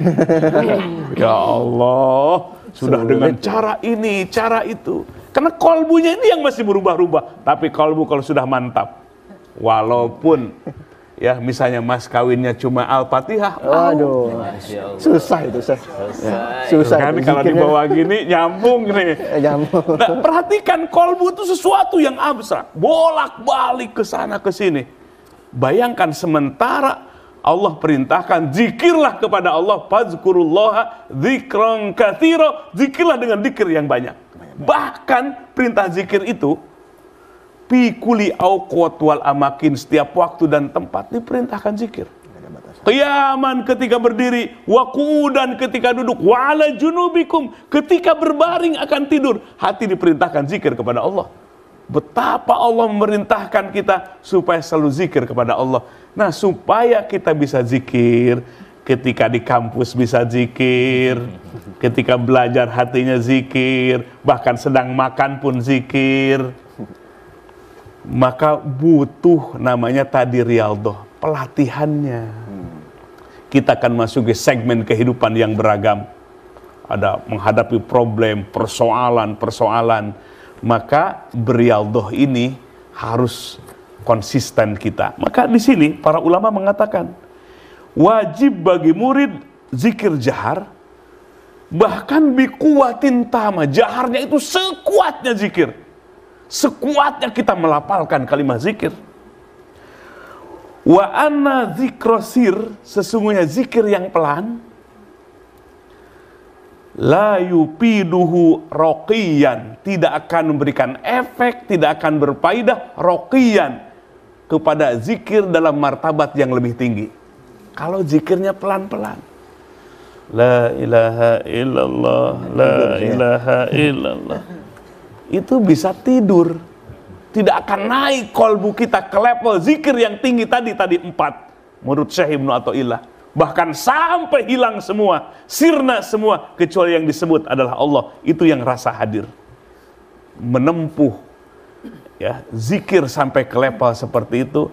ya Allah sudah sulit. dengan cara ini cara itu karena kolbunya ini yang masih berubah-ubah tapi kolbu kalau sudah mantap walaupun ya misalnya mas kawinnya cuma al-fatihah aduh susah itu saya susah, susah kan kalau dibawa gini nyambung nih eh, nyambung nah, perhatikan kolbu itu sesuatu yang abstrak bolak balik ke sana ke sini bayangkan sementara Allah perintahkan zikirlah kepada Allah fadzkurullah zikran katsira zikirlah dengan zikir yang banyak bahkan perintah zikir itu Pikuli kuli awqot wal amakin setiap waktu dan tempat diperintahkan zikir. Qiyaman ketika berdiri, dan ketika duduk, wala junubikum ketika berbaring akan tidur. Hati diperintahkan zikir kepada Allah. Betapa Allah memerintahkan kita supaya selalu zikir kepada Allah. Nah, supaya kita bisa zikir, ketika di kampus bisa zikir, ketika belajar hatinya zikir, bahkan sedang makan pun zikir maka butuh namanya tadi Rialdo pelatihannya hmm. kita akan masuk ke segmen kehidupan yang beragam ada menghadapi problem persoalan persoalan maka Rialdo ini harus konsisten kita maka di sini para ulama mengatakan wajib bagi murid zikir jahar bahkan bikuatin tama jaharnya itu sekuatnya zikir Sekuatnya kita melapalkan kalimat zikir. Wa anna zikrosir, sesungguhnya zikir yang pelan, la yupiduhu roqiyan, tidak akan memberikan efek, tidak akan berpaidah roqiyan kepada zikir dalam martabat yang lebih tinggi. Kalau zikirnya pelan-pelan. La ilaha illallah, la iya. ilaha illallah itu bisa tidur. Tidak akan naik kolbu kita ke level zikir yang tinggi tadi, tadi empat. Menurut Syekh Ibnu ilah Bahkan sampai hilang semua, sirna semua, kecuali yang disebut adalah Allah. Itu yang rasa hadir. Menempuh ya zikir sampai ke level seperti itu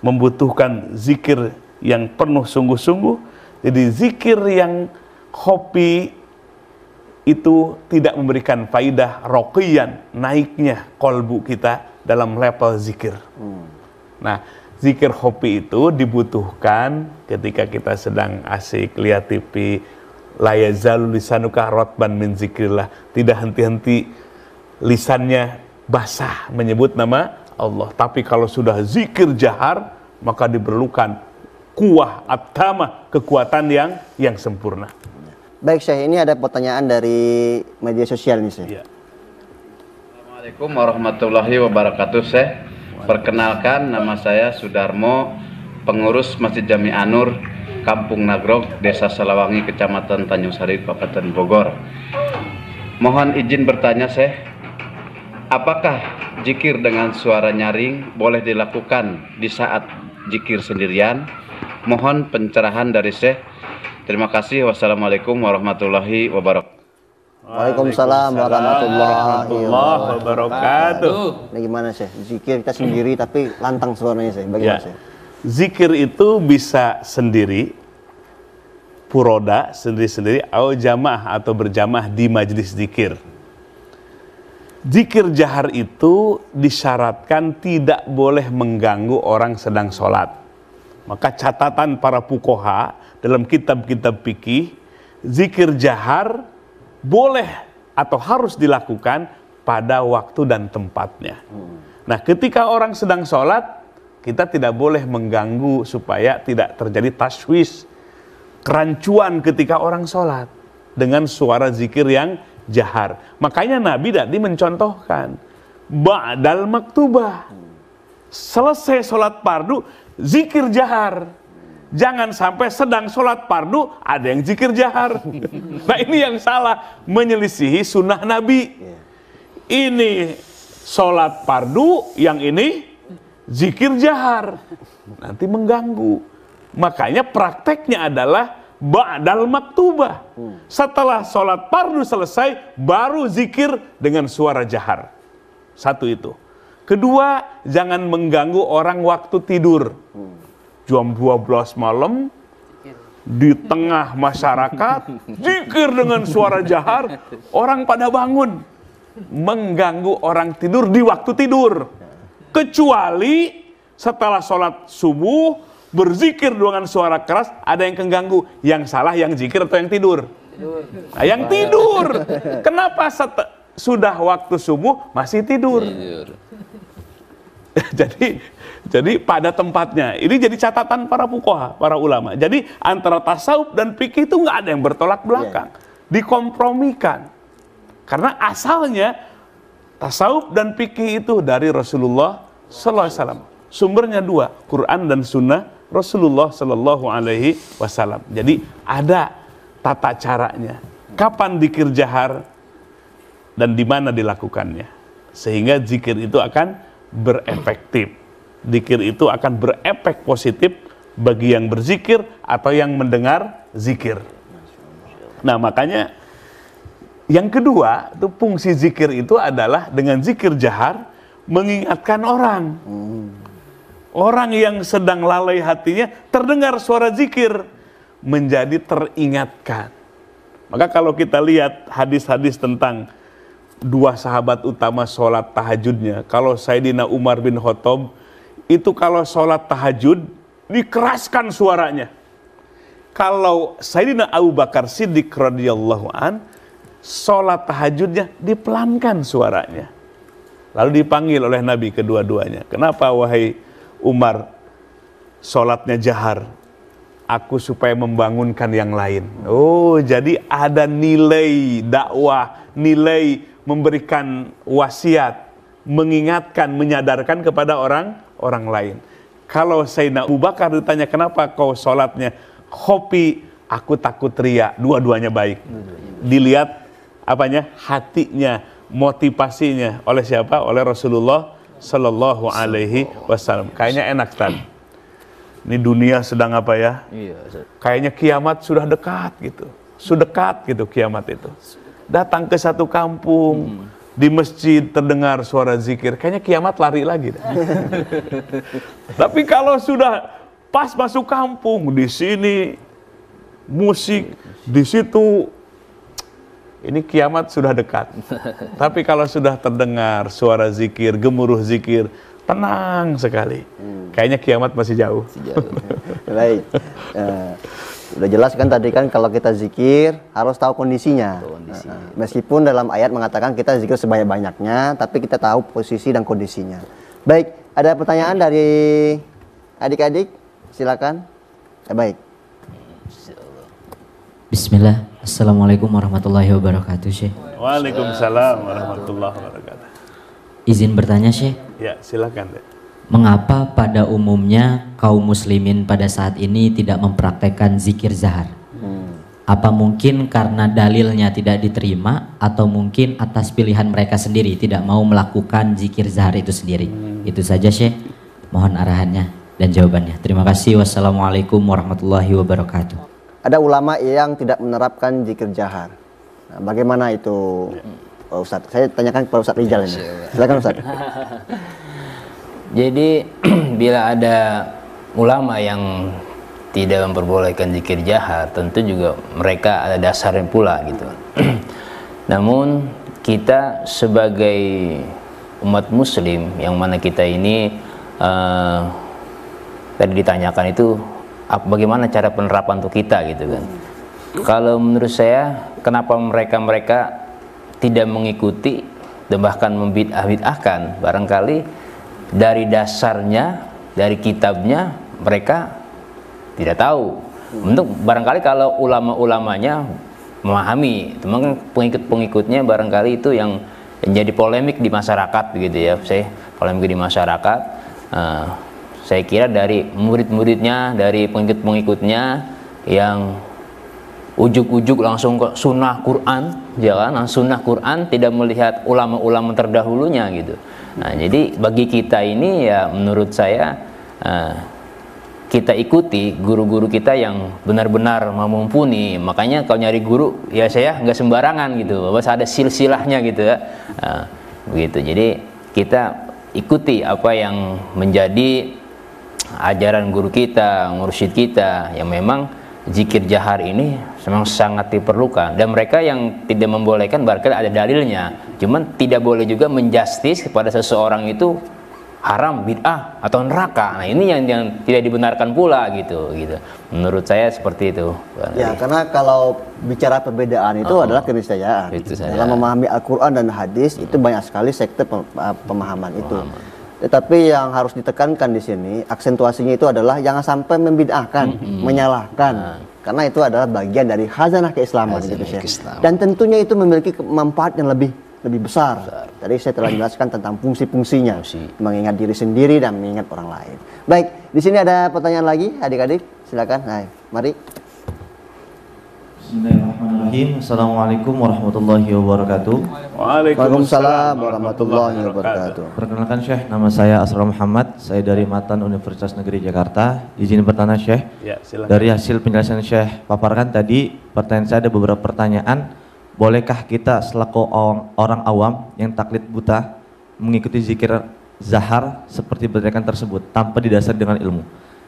membutuhkan zikir yang penuh sungguh-sungguh. Jadi zikir yang hobi itu tidak memberikan faidah rokian naiknya kolbu kita dalam level zikir. Hmm. Nah, zikir hobi itu dibutuhkan ketika kita sedang asik lihat TV, layazalu lisanuka rotban min zikrillah. Tidak henti-henti lisannya basah menyebut nama Allah. Tapi kalau sudah zikir jahar, maka diperlukan kuah atama kekuatan yang yang sempurna. Baik Syekh, ini ada pertanyaan dari media sosial nih Syekh. Ya. Assalamualaikum warahmatullahi wabarakatuh Syekh. Perkenalkan nama saya Sudarmo, pengurus Masjid Jami Anur, Kampung Nagrog, Desa Salawangi, Kecamatan Tanjung Sari, Kabupaten Bogor. Mohon izin bertanya Syekh, apakah jikir dengan suara nyaring boleh dilakukan di saat jikir sendirian? Mohon pencerahan dari Syekh Terima kasih. Wassalamualaikum warahmatullahi wabarakatuh. Waalaikumsalam warahmatullahi wabarakatuh. Ini gimana sih? Zikir kita sendiri hmm. tapi lantang suaranya sih. Bagaimana ya. sih? Zikir itu bisa sendiri, puroda sendiri-sendiri, atau jamaah atau berjamaah di majelis zikir. Zikir jahar itu disyaratkan tidak boleh mengganggu orang sedang sholat. Maka catatan para pukoha dalam kitab-kitab fikih, zikir jahar boleh atau harus dilakukan pada waktu dan tempatnya. Nah, ketika orang sedang sholat, kita tidak boleh mengganggu supaya tidak terjadi taswis, kerancuan ketika orang sholat dengan suara zikir yang jahar. Makanya Nabi tadi mencontohkan, Ba'dal maktubah. Selesai sholat pardu, zikir jahar Jangan sampai sedang sholat pardu ada yang zikir jahar. Nah ini yang salah menyelisihi sunnah Nabi. Iya. Ini sholat pardu, yang ini zikir jahar. Nanti mengganggu. Makanya prakteknya adalah ba'dal maktubah. Setelah sholat pardu selesai, baru zikir dengan suara jahar. Satu itu. Kedua, jangan mengganggu orang waktu tidur jam 12 malam di tengah masyarakat, zikir dengan suara jahar, orang pada bangun. Mengganggu orang tidur di waktu tidur. Kecuali setelah sholat subuh, berzikir dengan suara keras, ada yang keganggu. Yang salah yang zikir atau yang tidur? Nah, yang tidur. Kenapa sudah waktu subuh masih tidur. Jadi jadi pada tempatnya. Ini jadi catatan para fukoha, para ulama. Jadi antara tasawuf dan fikih itu nggak ada yang bertolak iya. belakang. Yeah. Dikompromikan. Karena asalnya tasawuf dan fikih itu dari Rasulullah Sallallahu Alaihi Wasallam. Sumbernya dua, Quran dan Sunnah Rasulullah Sallallahu Alaihi Wasallam. Jadi ada tata caranya. Kapan dikir jahar dan di mana dilakukannya. Sehingga zikir itu akan berefektif zikir itu akan berefek positif bagi yang berzikir atau yang mendengar zikir. Nah, makanya yang kedua, itu fungsi zikir itu adalah dengan zikir jahar mengingatkan orang. Orang yang sedang lalai hatinya terdengar suara zikir menjadi teringatkan. Maka kalau kita lihat hadis-hadis tentang dua sahabat utama sholat tahajudnya. Kalau Sayyidina Umar bin Khattab itu kalau sholat tahajud dikeraskan suaranya. Kalau Sayyidina Abu Bakar Siddiq radhiyallahu an sholat tahajudnya dipelankan suaranya. Lalu dipanggil oleh Nabi kedua-duanya. Kenapa wahai Umar sholatnya jahar? Aku supaya membangunkan yang lain. Oh, jadi ada nilai dakwah, nilai memberikan wasiat, mengingatkan, menyadarkan kepada orang orang lain. Kalau Sayyidina Abu Bakar ditanya kenapa kau sholatnya kopi, aku takut ria, dua-duanya baik. Dilihat apanya hatinya, motivasinya oleh siapa? Oleh Rasulullah Shallallahu Alaihi Wasallam. Kayaknya enak kan? Ini dunia sedang apa ya? Iya, Kayaknya kiamat sudah dekat gitu, sudah dekat gitu kiamat itu. Datang ke satu kampung, hmm di masjid terdengar suara zikir, kayaknya kiamat lari lagi. Tapi kalau sudah pas masuk kampung, di sini musik, di situ ini kiamat sudah dekat. Tapi kalau sudah terdengar suara zikir, gemuruh zikir, tenang sekali. Hmm. Kayaknya kiamat masih jauh. Baik. Eh, Udah jelas kan tadi kan kalau kita zikir harus tahu kondisinya. Kondisi. meskipun dalam ayat mengatakan kita zikir sebanyak-banyaknya, tapi kita tahu posisi dan kondisinya. Baik, ada pertanyaan dari adik-adik? Silakan. Ya, baik. Bismillah. Assalamualaikum warahmatullahi wabarakatuh, Syekh. Waalaikumsalam warahmatullahi wabarakatuh. Izin bertanya, Syekh? Ya, silakan, deh mengapa pada umumnya kaum muslimin pada saat ini tidak mempraktekkan zikir zahar? Hmm. Apa mungkin karena dalilnya tidak diterima atau mungkin atas pilihan mereka sendiri tidak mau melakukan zikir zahar itu sendiri? Hmm. Itu saja Syekh, mohon arahannya dan jawabannya. Terima kasih. Wassalamualaikum warahmatullahi wabarakatuh. Ada ulama yang tidak menerapkan zikir zahar. Nah, bagaimana itu? Ya. Ustadz, saya tanyakan kepada Ustadz Rizal ini. Iya, iya. Silakan Ustadz. Jadi bila ada ulama yang tidak memperbolehkan zikir jahat, tentu juga mereka ada dasarnya pula gitu. Namun kita sebagai umat muslim yang mana kita ini uh, tadi ditanyakan itu bagaimana cara penerapan untuk kita gitu kan. Kalau menurut saya kenapa mereka-mereka tidak mengikuti dan bahkan membid'ah-bid'ahkan barangkali dari dasarnya dari kitabnya mereka tidak tahu hmm. untuk barangkali kalau ulama-ulamanya memahami teman pengikut-pengikutnya barangkali itu yang, menjadi polemik di masyarakat begitu ya saya polemik di masyarakat uh, saya kira dari murid-muridnya dari pengikut-pengikutnya yang ujuk-ujuk langsung ke sunnah Quran ya sunnah Quran tidak melihat ulama-ulama terdahulunya gitu Nah, jadi bagi kita ini ya menurut saya uh, kita ikuti guru-guru kita yang benar-benar memumpuni. Makanya kalau nyari guru ya saya nggak sembarangan gitu. Bahwa ada silsilahnya gitu ya. Uh, begitu. Jadi kita ikuti apa yang menjadi ajaran guru kita, mursyid kita yang memang zikir jahar ini memang sangat diperlukan dan mereka yang tidak membolehkan barangkali ada dalilnya Cuman tidak boleh juga menjustis kepada seseorang itu haram, bid'ah atau neraka. Nah, ini yang yang tidak dibenarkan pula gitu gitu. Menurut saya seperti itu. Ya, karena kalau bicara perbedaan itu oh, adalah keniscayaan. Dalam memahami Al-Qur'an dan hadis hmm. itu banyak sekali sekte pemahaman pemahaman. itu. Tetapi yang harus ditekankan di sini aksentuasinya itu adalah jangan sampai membid'ahkan, hmm. menyalahkan. hmm. karena itu adalah bagian dari khazanah keislaman hazanah gitu Dan tentunya itu memiliki manfaat yang lebih lebih besar. besar. Tadi saya telah jelaskan tentang fungsi-fungsinya, Fungsi. mengingat diri sendiri dan mengingat orang lain. Baik, di sini ada pertanyaan lagi, adik-adik, silakan. Nah, mari. Bismillahirrahmanirrahim. Assalamualaikum warahmatullahi wabarakatuh. Waalaikumsalam warahmatullahi wabarakatuh. Perkenalkan Syekh, nama saya Asra Muhammad. Saya dari Matan Universitas Negeri Jakarta. Izin bertanya Syekh. Ya, silakan. Dari hasil penjelasan Syekh paparkan tadi, pertanyaan saya ada beberapa pertanyaan Bolehkah kita selaku orang awam yang taklid buta mengikuti zikir zahar seperti berdasarkan tersebut tanpa didasari dengan ilmu?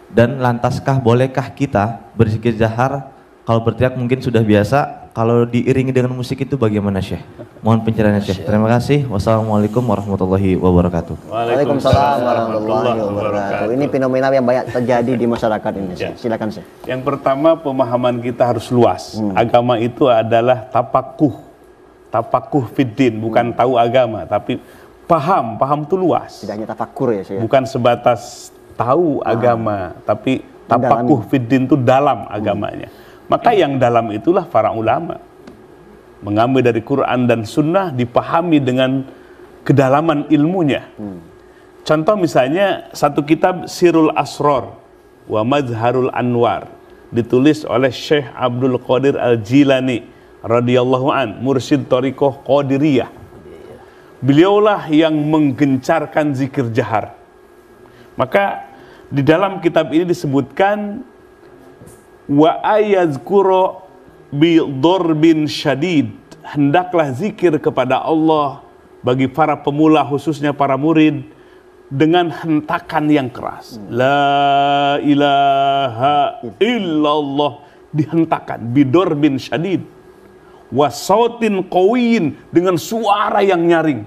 Dan lantaskah bolehkah kita berzikir zahar kalau berteriak mungkin sudah biasa, kalau diiringi dengan musik itu bagaimana Syekh? Mohon pencerahannya Syekh. Terima kasih. Wassalamualaikum warahmatullahi wabarakatuh. Waalaikumsalam warahmatullahi wabarakatuh. Ini fenomena yang banyak terjadi di masyarakat ini. Ya. Silakan Syekh. Yang pertama pemahaman kita harus luas. Hmm. Agama itu adalah tapakuh. Tapakuh fiddin, bukan hmm. tahu agama, tapi paham, paham itu luas. Tidak hanya tapakur ya Syekh. Bukan sebatas tahu ah. agama, tapi tapakuh fiddin itu dalam agamanya. Maka iya. yang dalam itulah para ulama mengambil dari Quran dan Sunnah dipahami dengan kedalaman ilmunya. Hmm. Contoh misalnya satu kitab Sirul Asror wa Madharul Anwar ditulis oleh Syekh Abdul Qadir Al-Jilani radhiyallahu an mursyid Torikoh Qadiriyah. Beliaulah yang menggencarkan zikir jahar. Maka di dalam kitab ini disebutkan wa ayazkuro bi dorbin syadid hendaklah zikir kepada Allah bagi para pemula khususnya para murid dengan hentakan yang keras hmm. la ilaha illallah dihentakan bidor bin syadid wasautin kawin dengan suara yang nyaring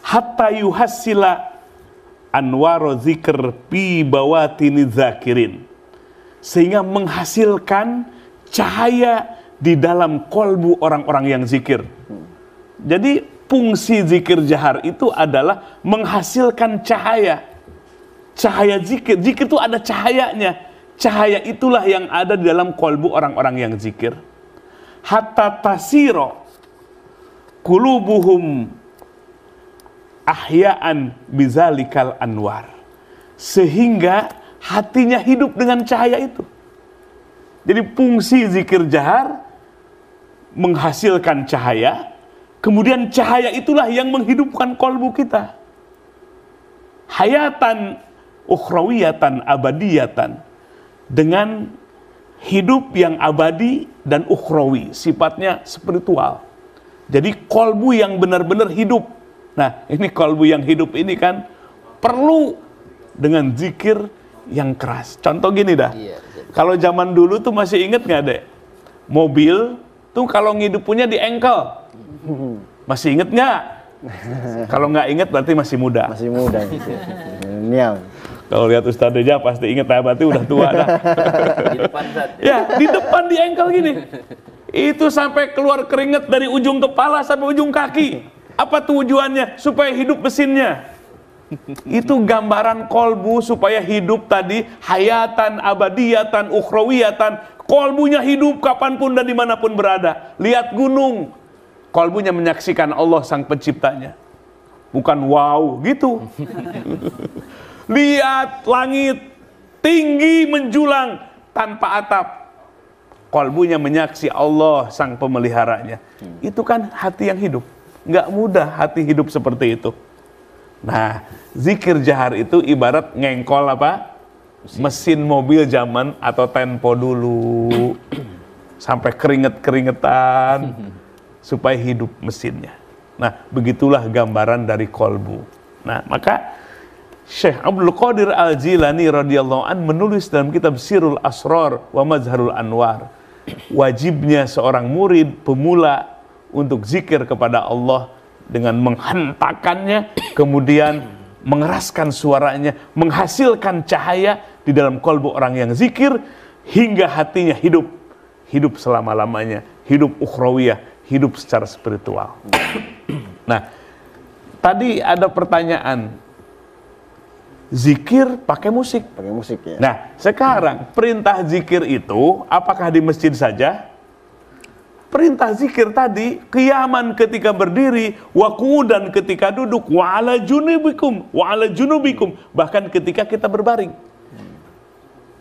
hatta yuhasila anwaro zikr pi bawatini zakirin sehingga menghasilkan cahaya di dalam kolbu orang-orang yang zikir. Jadi fungsi zikir jahar itu adalah menghasilkan cahaya. Cahaya zikir, zikir itu ada cahayanya. Cahaya itulah yang ada di dalam kolbu orang-orang yang zikir. Hatta tasiro kulubuhum ahyaan bizalikal anwar. Sehingga hatinya hidup dengan cahaya itu. Jadi fungsi zikir jahar menghasilkan cahaya, kemudian cahaya itulah yang menghidupkan kolbu kita. Hayatan ukhrawiyatan abadiyatan dengan hidup yang abadi dan ukhrawi, sifatnya spiritual. Jadi kolbu yang benar-benar hidup. Nah, ini kolbu yang hidup ini kan perlu dengan zikir yang keras. Contoh gini dah. Iya, iya. kalau zaman dulu tuh masih inget nggak deh? Mobil tuh kalau ngidup punya di engkel. Masih inget nggak? kalau nggak inget berarti masih muda. Masih muda. Gitu. Ya. Kalau lihat Ustaz Deja pasti inget ya, berarti udah tua dah. Ya, di depan di engkel gini. Itu sampai keluar keringet dari ujung kepala sampai ujung kaki. Apa tujuannya? Supaya hidup mesinnya. Itu gambaran kolbu supaya hidup tadi hayatan, abadiatan ukhrawiyatan. Kolbunya hidup kapanpun dan dimanapun berada. Lihat gunung. Kolbunya menyaksikan Allah sang penciptanya. Bukan wow gitu. Lihat langit tinggi menjulang tanpa atap. Kolbunya menyaksi Allah sang pemeliharanya. Itu kan hati yang hidup. Nggak mudah hati hidup seperti itu. Nah, zikir jahar itu ibarat ngengkol apa? Mesin, mobil zaman atau tempo dulu. sampai keringet-keringetan supaya hidup mesinnya. Nah, begitulah gambaran dari kolbu. Nah, maka Syekh Abdul Qadir Al-Jilani radhiyallahu an menulis dalam kitab Sirul Asror wa Mazharul Anwar, wajibnya seorang murid pemula untuk zikir kepada Allah dengan menghentakannya, kemudian mengeraskan suaranya, menghasilkan cahaya di dalam kolbu orang yang zikir, hingga hatinya hidup, hidup selama-lamanya, hidup ukhrawiyah, hidup secara spiritual. nah, tadi ada pertanyaan, zikir pakai musik. Pakai musik ya. Nah, sekarang perintah zikir itu apakah di masjid saja? perintah zikir tadi, kiaman ketika berdiri, waku dan ketika duduk, wa'ala junubikum, wa'ala junubikum, bahkan ketika kita berbaring.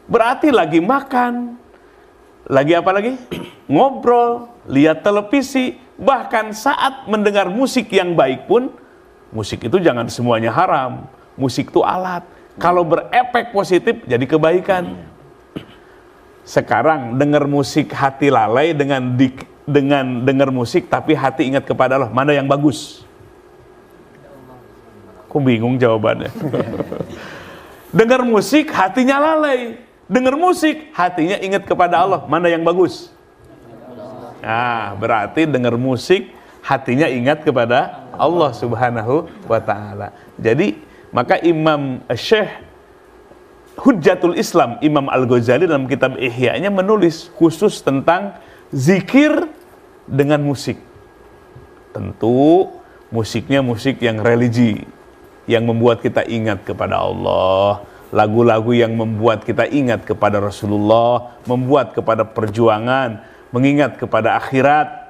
Berarti lagi makan, lagi apa lagi? Ngobrol, lihat televisi, bahkan saat mendengar musik yang baik pun, musik itu jangan semuanya haram, musik itu alat. Kalau berefek positif jadi kebaikan. Hmm. Sekarang dengar musik hati lalai dengan dik dengan dengar musik tapi hati ingat kepada Allah mana yang bagus aku bingung jawabannya dengar musik hatinya lalai dengar musik hatinya ingat kepada Allah mana yang bagus nah berarti dengar musik hatinya ingat kepada Allah subhanahu wa ta'ala jadi maka Imam Syekh Hujatul Islam Imam Al-Ghazali dalam kitab Ihya-nya menulis khusus tentang zikir dengan musik. Tentu musiknya musik yang religi, yang membuat kita ingat kepada Allah, lagu-lagu yang membuat kita ingat kepada Rasulullah, membuat kepada perjuangan, mengingat kepada akhirat.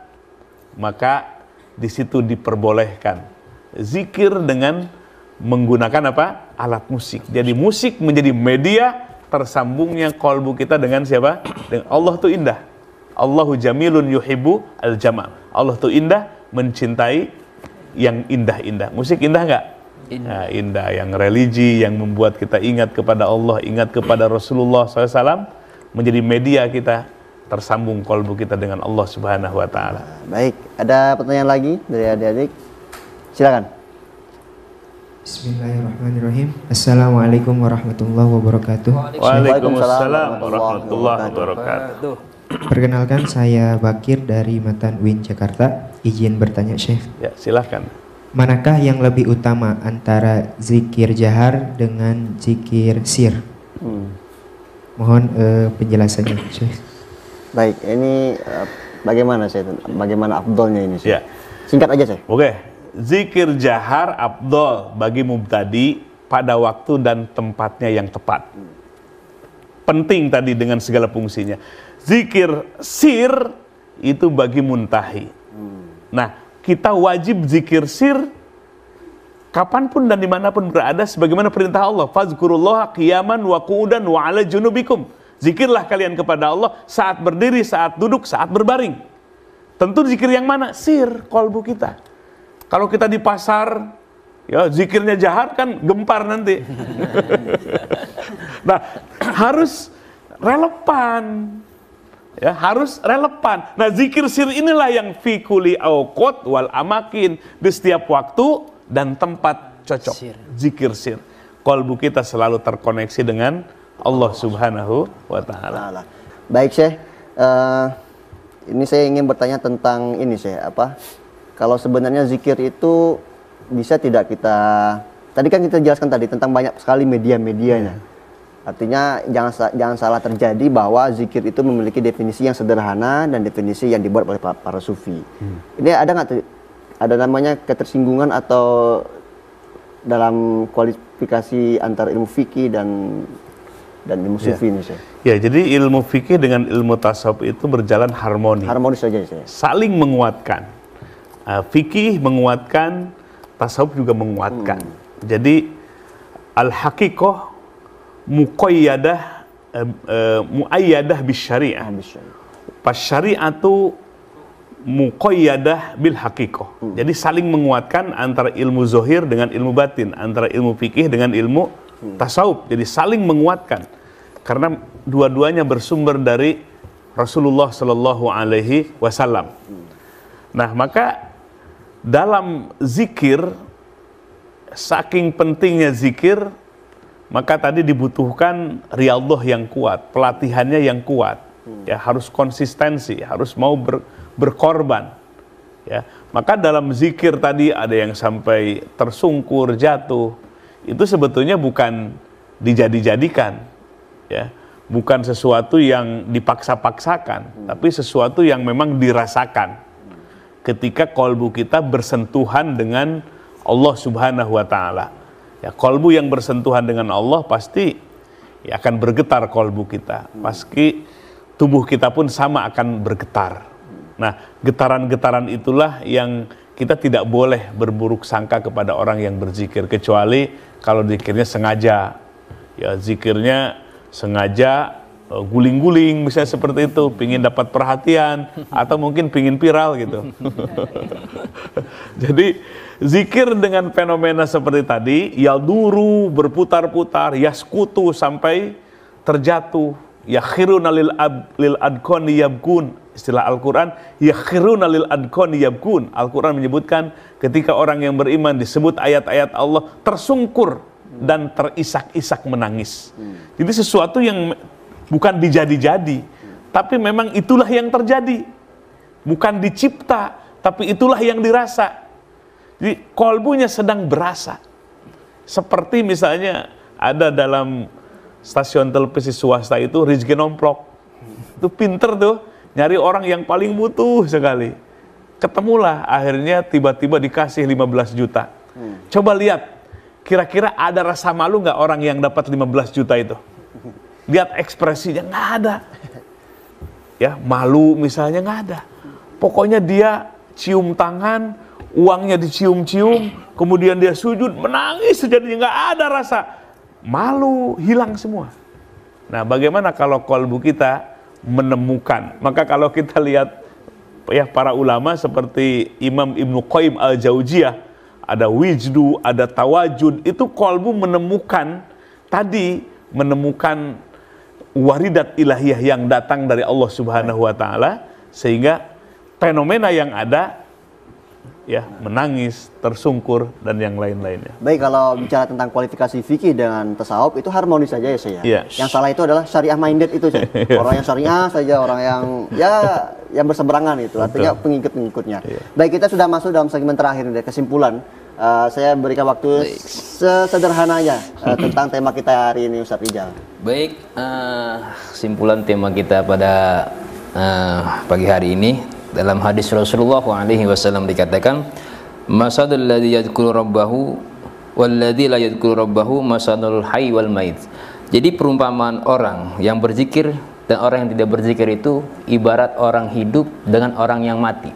Maka di situ diperbolehkan zikir dengan menggunakan apa? alat musik. Jadi musik menjadi media tersambungnya kolbu kita dengan siapa? Dengan Allah tuh indah. Allahu jamilun yuhibu al jamal. Allah tuh indah mencintai yang indah-indah. Musik indah nggak? Indah. Nah, indah yang religi yang membuat kita ingat kepada Allah, ingat kepada Rasulullah SAW menjadi media kita tersambung kolbu kita dengan Allah Subhanahu wa taala. Baik, ada pertanyaan lagi dari adik-adik? Silakan. Bismillahirrahmanirrahim. Assalamualaikum warahmatullahi wabarakatuh. Waalaikumsalam warahmatullahi wabarakatuh. Perkenalkan saya Bakir dari Matan Win Jakarta. Izin bertanya chef Ya, silahkan. Manakah yang lebih utama antara zikir jahar dengan zikir sir? Hmm. Mohon uh, penjelasannya chef Baik, ini uh, bagaimana saya Bagaimana abdolnya ini chef Ya. Singkat aja chef Oke. Zikir jahar abdol bagi mubtadi pada waktu dan tempatnya yang tepat. penting tadi dengan segala fungsinya zikir sir itu bagi muntahi. Nah, kita wajib zikir sir kapanpun dan dimanapun berada sebagaimana perintah Allah. Fazkurullah qiyaman wa qu'udan wa ala junubikum. Zikirlah kalian kepada Allah saat berdiri, saat duduk, saat berbaring. Tentu zikir yang mana? Sir, kolbu kita. Kalau kita di pasar, ya zikirnya jahat kan gempar nanti. nah, harus relevan ya harus relevan. Nah zikir sir inilah yang fikuli aukot wal amakin di setiap waktu dan tempat cocok. Sir. Zikir sir. Kalbu kita selalu terkoneksi dengan Allah Subhanahu wa taala. Baik Syekh, uh, ini saya ingin bertanya tentang ini Syekh, apa? Kalau sebenarnya zikir itu bisa tidak kita Tadi kan kita jelaskan tadi tentang banyak sekali media-medianya. Hmm Artinya jangan jangan salah terjadi bahwa zikir itu memiliki definisi yang sederhana dan definisi yang dibuat oleh para sufi. Hmm. Ini ada nggak ada namanya ketersinggungan atau dalam kualifikasi antara ilmu fikih dan dan ilmu ya. sufi ya. ini saya. Ya, jadi ilmu fikih dengan ilmu tasawuf itu berjalan harmoni. Harmonis saja saya. Saling menguatkan. Uh, fikih menguatkan, tasawuf juga menguatkan. Hmm. Jadi al-hakikoh muqayyadah eh, eh, muayyadah bis ah, syariah, Pas syariah itu muqayyadah bil hakikoh. Hmm. Jadi saling menguatkan antara ilmu zohir dengan ilmu batin, antara ilmu fikih dengan ilmu hmm. tasawuf. Jadi saling menguatkan karena dua-duanya bersumber dari Rasulullah Shallallahu Alaihi Wasallam. Nah maka dalam zikir saking pentingnya zikir maka tadi dibutuhkan rialdoh yang kuat, pelatihannya yang kuat. Hmm. Ya, harus konsistensi, harus mau ber, berkorban. Ya, maka dalam zikir tadi ada yang sampai tersungkur, jatuh. Itu sebetulnya bukan dijadi-jadikan. Ya, bukan sesuatu yang dipaksa-paksakan, hmm. tapi sesuatu yang memang dirasakan. Hmm. Ketika kolbu kita bersentuhan dengan Allah Subhanahu wa taala. Ya, kolbu yang bersentuhan dengan Allah pasti ya akan bergetar kolbu kita. pasti tubuh kita pun sama akan bergetar. Nah, getaran-getaran itulah yang kita tidak boleh berburuk sangka kepada orang yang berzikir kecuali kalau zikirnya sengaja. Ya, zikirnya sengaja Eh, guling-guling misalnya seperti itu, pingin dapat perhatian atau mungkin pingin viral gitu. Jadi zikir dengan fenomena seperti tadi, ya duru berputar-putar, ya skutu sampai terjatuh, ya lil, ab, lil adkoni yabkun, istilah Al-Quran, ya khiruna lil adkoni yabkun. Al-Quran menyebutkan ketika orang yang beriman disebut ayat-ayat Allah tersungkur dan terisak-isak menangis. Hmm. Jadi sesuatu yang bukan dijadi-jadi, tapi memang itulah yang terjadi. Bukan dicipta, tapi itulah yang dirasa. Jadi kolbunya sedang berasa. Seperti misalnya ada dalam stasiun televisi swasta itu Rizky Nomplok. Itu pinter tuh, nyari orang yang paling butuh sekali. Ketemulah akhirnya tiba-tiba dikasih 15 juta. Hmm. Coba lihat, kira-kira ada rasa malu nggak orang yang dapat 15 juta itu? lihat ekspresinya nggak ada ya malu misalnya nggak ada pokoknya dia cium tangan uangnya dicium-cium kemudian dia sujud menangis sejadinya nggak ada rasa malu hilang semua nah bagaimana kalau kalbu kita menemukan maka kalau kita lihat ya para ulama seperti Imam Ibnu Qayyim al-Jauziyah ada wijdu, ada tawajud, itu kolbu menemukan tadi menemukan waridat ilahiyah yang datang dari Allah Subhanahu wa taala sehingga fenomena yang ada ya menangis, tersungkur dan yang lain-lainnya. Baik kalau bicara tentang kualifikasi fikih dengan tasawuf itu harmonis saja ya saya. Yes. Yang salah itu adalah syariah minded itu saja. orang yang syariah saja, orang yang ya yang berseberangan itu artinya pengikut-pengikutnya. Yeah. Baik kita sudah masuk dalam segmen terakhir dari kesimpulan uh, saya berikan waktu Baik. sesederhananya uh, tentang tema kita hari ini Ustadz Rijal. Baik, uh, eh, simpulan tema kita pada uh, pagi hari ini dalam hadis Rasulullah wasallam dikatakan Masadul ladzi yadhkuru rabbahu walladzi la yadhkuru rabbahu masadul hayy wal mait. Jadi perumpamaan orang yang berzikir dan orang yang tidak berzikir itu ibarat orang hidup dengan orang yang mati.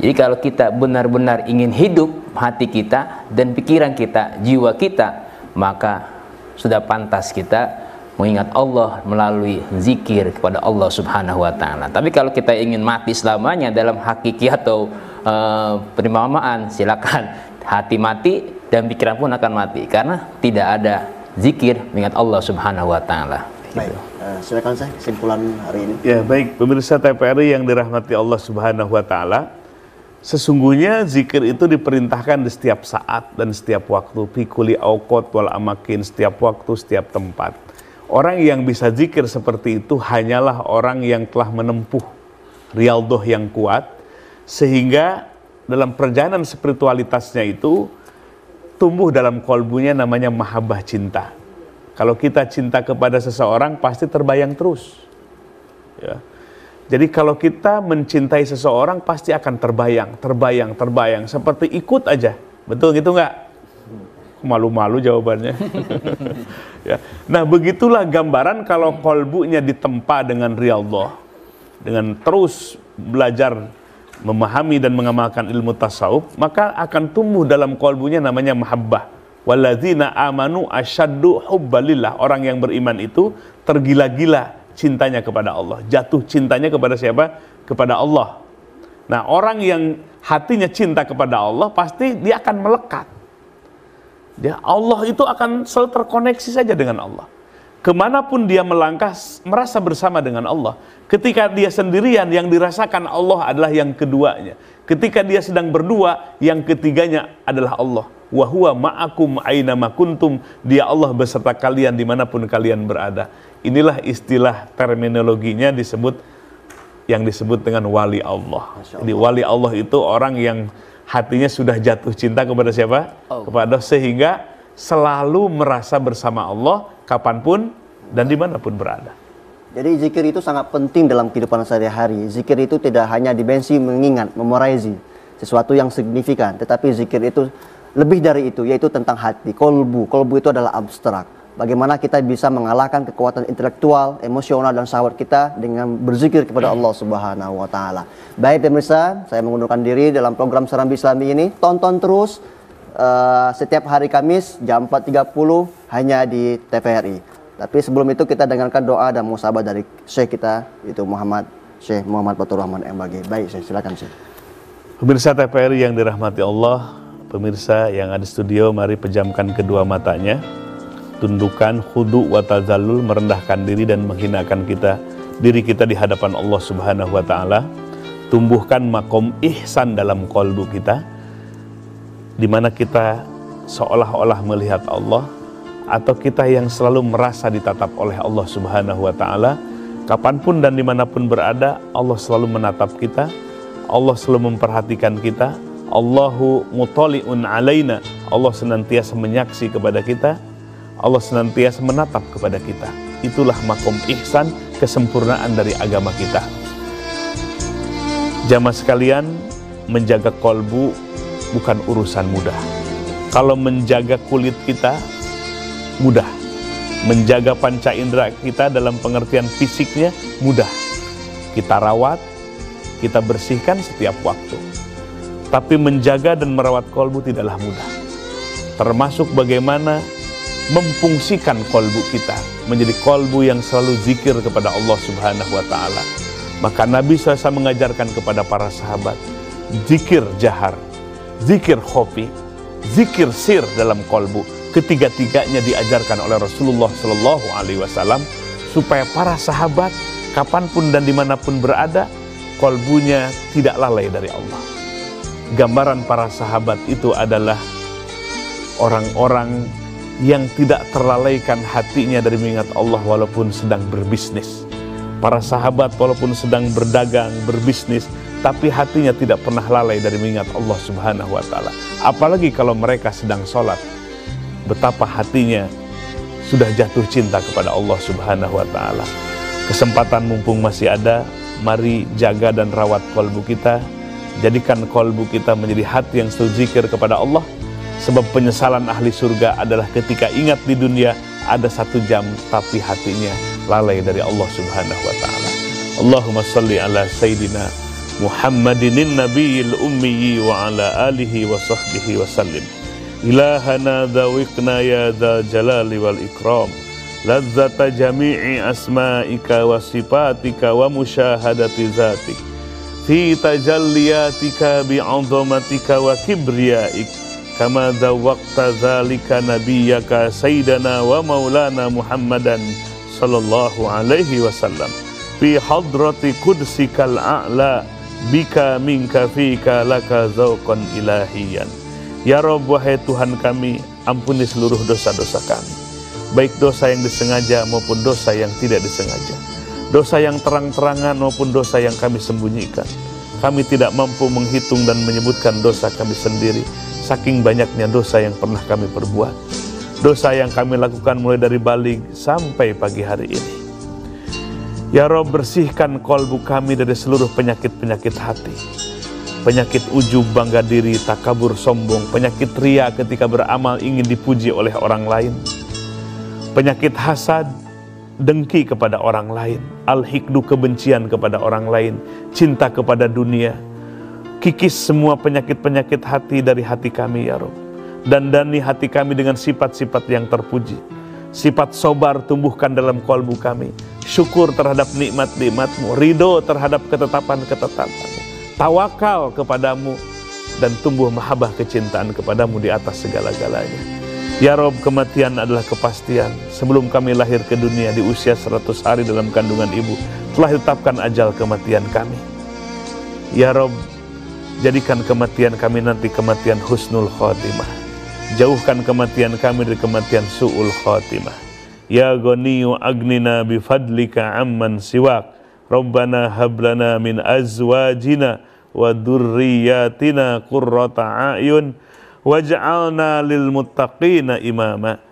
Jadi kalau kita benar-benar ingin hidup hati kita dan pikiran kita, jiwa kita, maka sudah pantas kita mengingat Allah melalui zikir kepada Allah Subhanahu wa taala. Tapi kalau kita ingin mati selamanya dalam hakiki atau uh, eh, perimamaan, silakan hati mati dan pikiran pun akan mati karena tidak ada zikir mengingat Allah Subhanahu wa taala. Eh, silakan saya kesimpulan hari ini. Ya, baik pemirsa TPRI yang dirahmati Allah Subhanahu wa taala. Sesungguhnya zikir itu diperintahkan di setiap saat dan setiap waktu. Pikuli aukot wal amakin, setiap waktu, setiap tempat. Orang yang bisa zikir seperti itu hanyalah orang yang telah menempuh rialdoh yang kuat. Sehingga dalam perjalanan spiritualitasnya itu tumbuh dalam kolbunya namanya mahabbah cinta. Kalau kita cinta kepada seseorang pasti terbayang terus. Ya jadi kalau kita mencintai seseorang pasti akan terbayang, terbayang, terbayang. Seperti ikut aja. Betul gitu nggak? Malu-malu jawabannya. ya. Nah begitulah gambaran kalau kolbunya ditempa dengan riyadhah. Dengan terus belajar memahami dan mengamalkan ilmu tasawuf, maka akan tumbuh dalam kolbunya namanya mahabbah. Waladzina amanu asyaddu hubbalillah. Orang yang beriman itu tergila-gila cintanya kepada Allah, jatuh cintanya kepada siapa? Kepada Allah. Nah, orang yang hatinya cinta kepada Allah pasti dia akan melekat. Ya, Allah itu akan selalu terkoneksi saja dengan Allah. Kemanapun dia melangkah, merasa bersama dengan Allah. Ketika dia sendirian, yang dirasakan Allah adalah yang keduanya. Ketika dia sedang berdua, yang ketiganya adalah Allah. Wahua ma'akum aina makuntum. Dia Allah beserta kalian dimanapun kalian berada. Inilah istilah terminologinya disebut yang disebut dengan wali Allah. Allah. Jadi wali Allah itu orang yang hatinya sudah jatuh cinta kepada siapa? Oh. Allah. Kepada sehingga selalu merasa bersama Allah kapanpun dan dimanapun berada. Jadi zikir itu sangat penting dalam kehidupan sehari-hari. Zikir itu tidak hanya dimensi mengingat, memoraizi sesuatu yang signifikan, tetapi zikir itu lebih dari itu, yaitu tentang hati, kolbu. Kolbu itu adalah abstrak bagaimana kita bisa mengalahkan kekuatan intelektual, emosional dan syahwat kita dengan berzikir kepada Allah Subhanahu wa taala. Baik pemirsa, saya mengundurkan diri dalam program Serambi Islami ini. Tonton terus uh, setiap hari Kamis jam 4.30 hanya di TVRI. Tapi sebelum itu kita dengarkan doa dan musabah dari Syekh kita yaitu Muhammad Syekh Muhammad Fatur Rahman MBG. Baik Syekh, silakan Syekh. Pemirsa TVRI yang dirahmati Allah, pemirsa yang ada di studio mari pejamkan kedua matanya tundukan khudu wa tazallul merendahkan diri dan menghinakan kita diri kita di hadapan Allah Subhanahu wa taala tumbuhkan makom ihsan dalam kolbu kita di mana kita seolah-olah melihat Allah atau kita yang selalu merasa ditatap oleh Allah Subhanahu wa taala kapanpun dan dimanapun berada Allah selalu menatap kita Allah selalu memperhatikan kita Allahu mutali'un alaina Allah senantiasa menyaksi kepada kita Allah senantiasa menatap kepada kita. Itulah makom ihsan, kesempurnaan dari agama kita. Jamaah sekalian, menjaga kolbu bukan urusan mudah. Kalau menjaga kulit kita, mudah. Menjaga panca indera kita dalam pengertian fisiknya, mudah. Kita rawat, kita bersihkan setiap waktu. Tapi menjaga dan merawat kolbu tidaklah mudah. Termasuk bagaimana memfungsikan kolbu kita menjadi kolbu yang selalu zikir kepada Allah Subhanahu wa taala. Maka Nabi SAW mengajarkan kepada para sahabat zikir jahar, zikir khofi, zikir sir dalam kolbu. Ketiga-tiganya diajarkan oleh Rasulullah Shallallahu Alaihi Wasallam supaya para sahabat kapanpun dan dimanapun berada kolbunya tidak lalai dari Allah. Gambaran para sahabat itu adalah orang-orang yang tidak terlalaikan hatinya dari mengingat Allah walaupun sedang berbisnis. Para sahabat walaupun sedang berdagang, berbisnis, tapi hatinya tidak pernah lalai dari mengingat Allah Subhanahu wa taala. Apalagi kalau mereka sedang sholat, betapa hatinya sudah jatuh cinta kepada Allah Subhanahu wa taala. Kesempatan mumpung masih ada, mari jaga dan rawat kolbu kita. Jadikan kolbu kita menjadi hati yang selalu zikir kepada Allah Sebab penyesalan ahli surga adalah ketika ingat di dunia ada satu jam tapi hatinya lalai dari Allah Subhanahu wa taala. Allahumma shalli ala sayidina Muhammadin nabiyil ummi wa ala alihi wa sahbihi wa sallim. إلهنا ya Wal يا ذا الجلال Asmaika لذة جميع أسمائك وصفاتك Fi ذاتك في تجلياتك wa وكبريائك kama zawwaqta dzalika nabiyyaka sayyidana wa maulana Muhammadan sallallahu alaihi wasallam fi hadrati qudsikal a'la bika minka fika laka zawqan ilahiyan ya rabb wahai Tuhan kami ampuni seluruh dosa-dosa kami baik dosa yang disengaja maupun dosa yang tidak disengaja dosa yang terang-terangan maupun dosa yang kami sembunyikan kami tidak mampu menghitung dan menyebutkan dosa kami sendiri saking banyaknya dosa yang pernah kami perbuat. Dosa yang kami lakukan mulai dari balik sampai pagi hari ini. Ya Rob bersihkan kolbu kami dari seluruh penyakit-penyakit hati. Penyakit ujub, bangga diri, takabur, sombong, penyakit ria ketika beramal ingin dipuji oleh orang lain. Penyakit hasad, dengki kepada orang lain, al-hikdu kebencian kepada orang lain, cinta kepada dunia, Kikis semua penyakit-penyakit hati dari hati kami ya Rob. dani hati kami dengan sifat-sifat yang terpuji. Sifat sobar tumbuhkan dalam kolbu kami. Syukur terhadap nikmat-nikmatmu. Ridho terhadap ketetapan-ketetapanmu. Tawakal kepadamu. Dan tumbuh mahabah kecintaan kepadamu di atas segala-galanya. Ya Rob, kematian adalah kepastian. Sebelum kami lahir ke dunia di usia 100 hari dalam kandungan ibu, telah ditetapkan ajal kematian kami. Ya Rob, Jadikan kematian kami nanti kematian husnul khotimah. Jauhkan kematian kami dari kematian su'ul khotimah. Ya ghaniyu agnina bifadlika amman siwak. Rabbana hablana min azwajina wa durriyatina qurrata a'yun waj'alna lil muttaqina imama.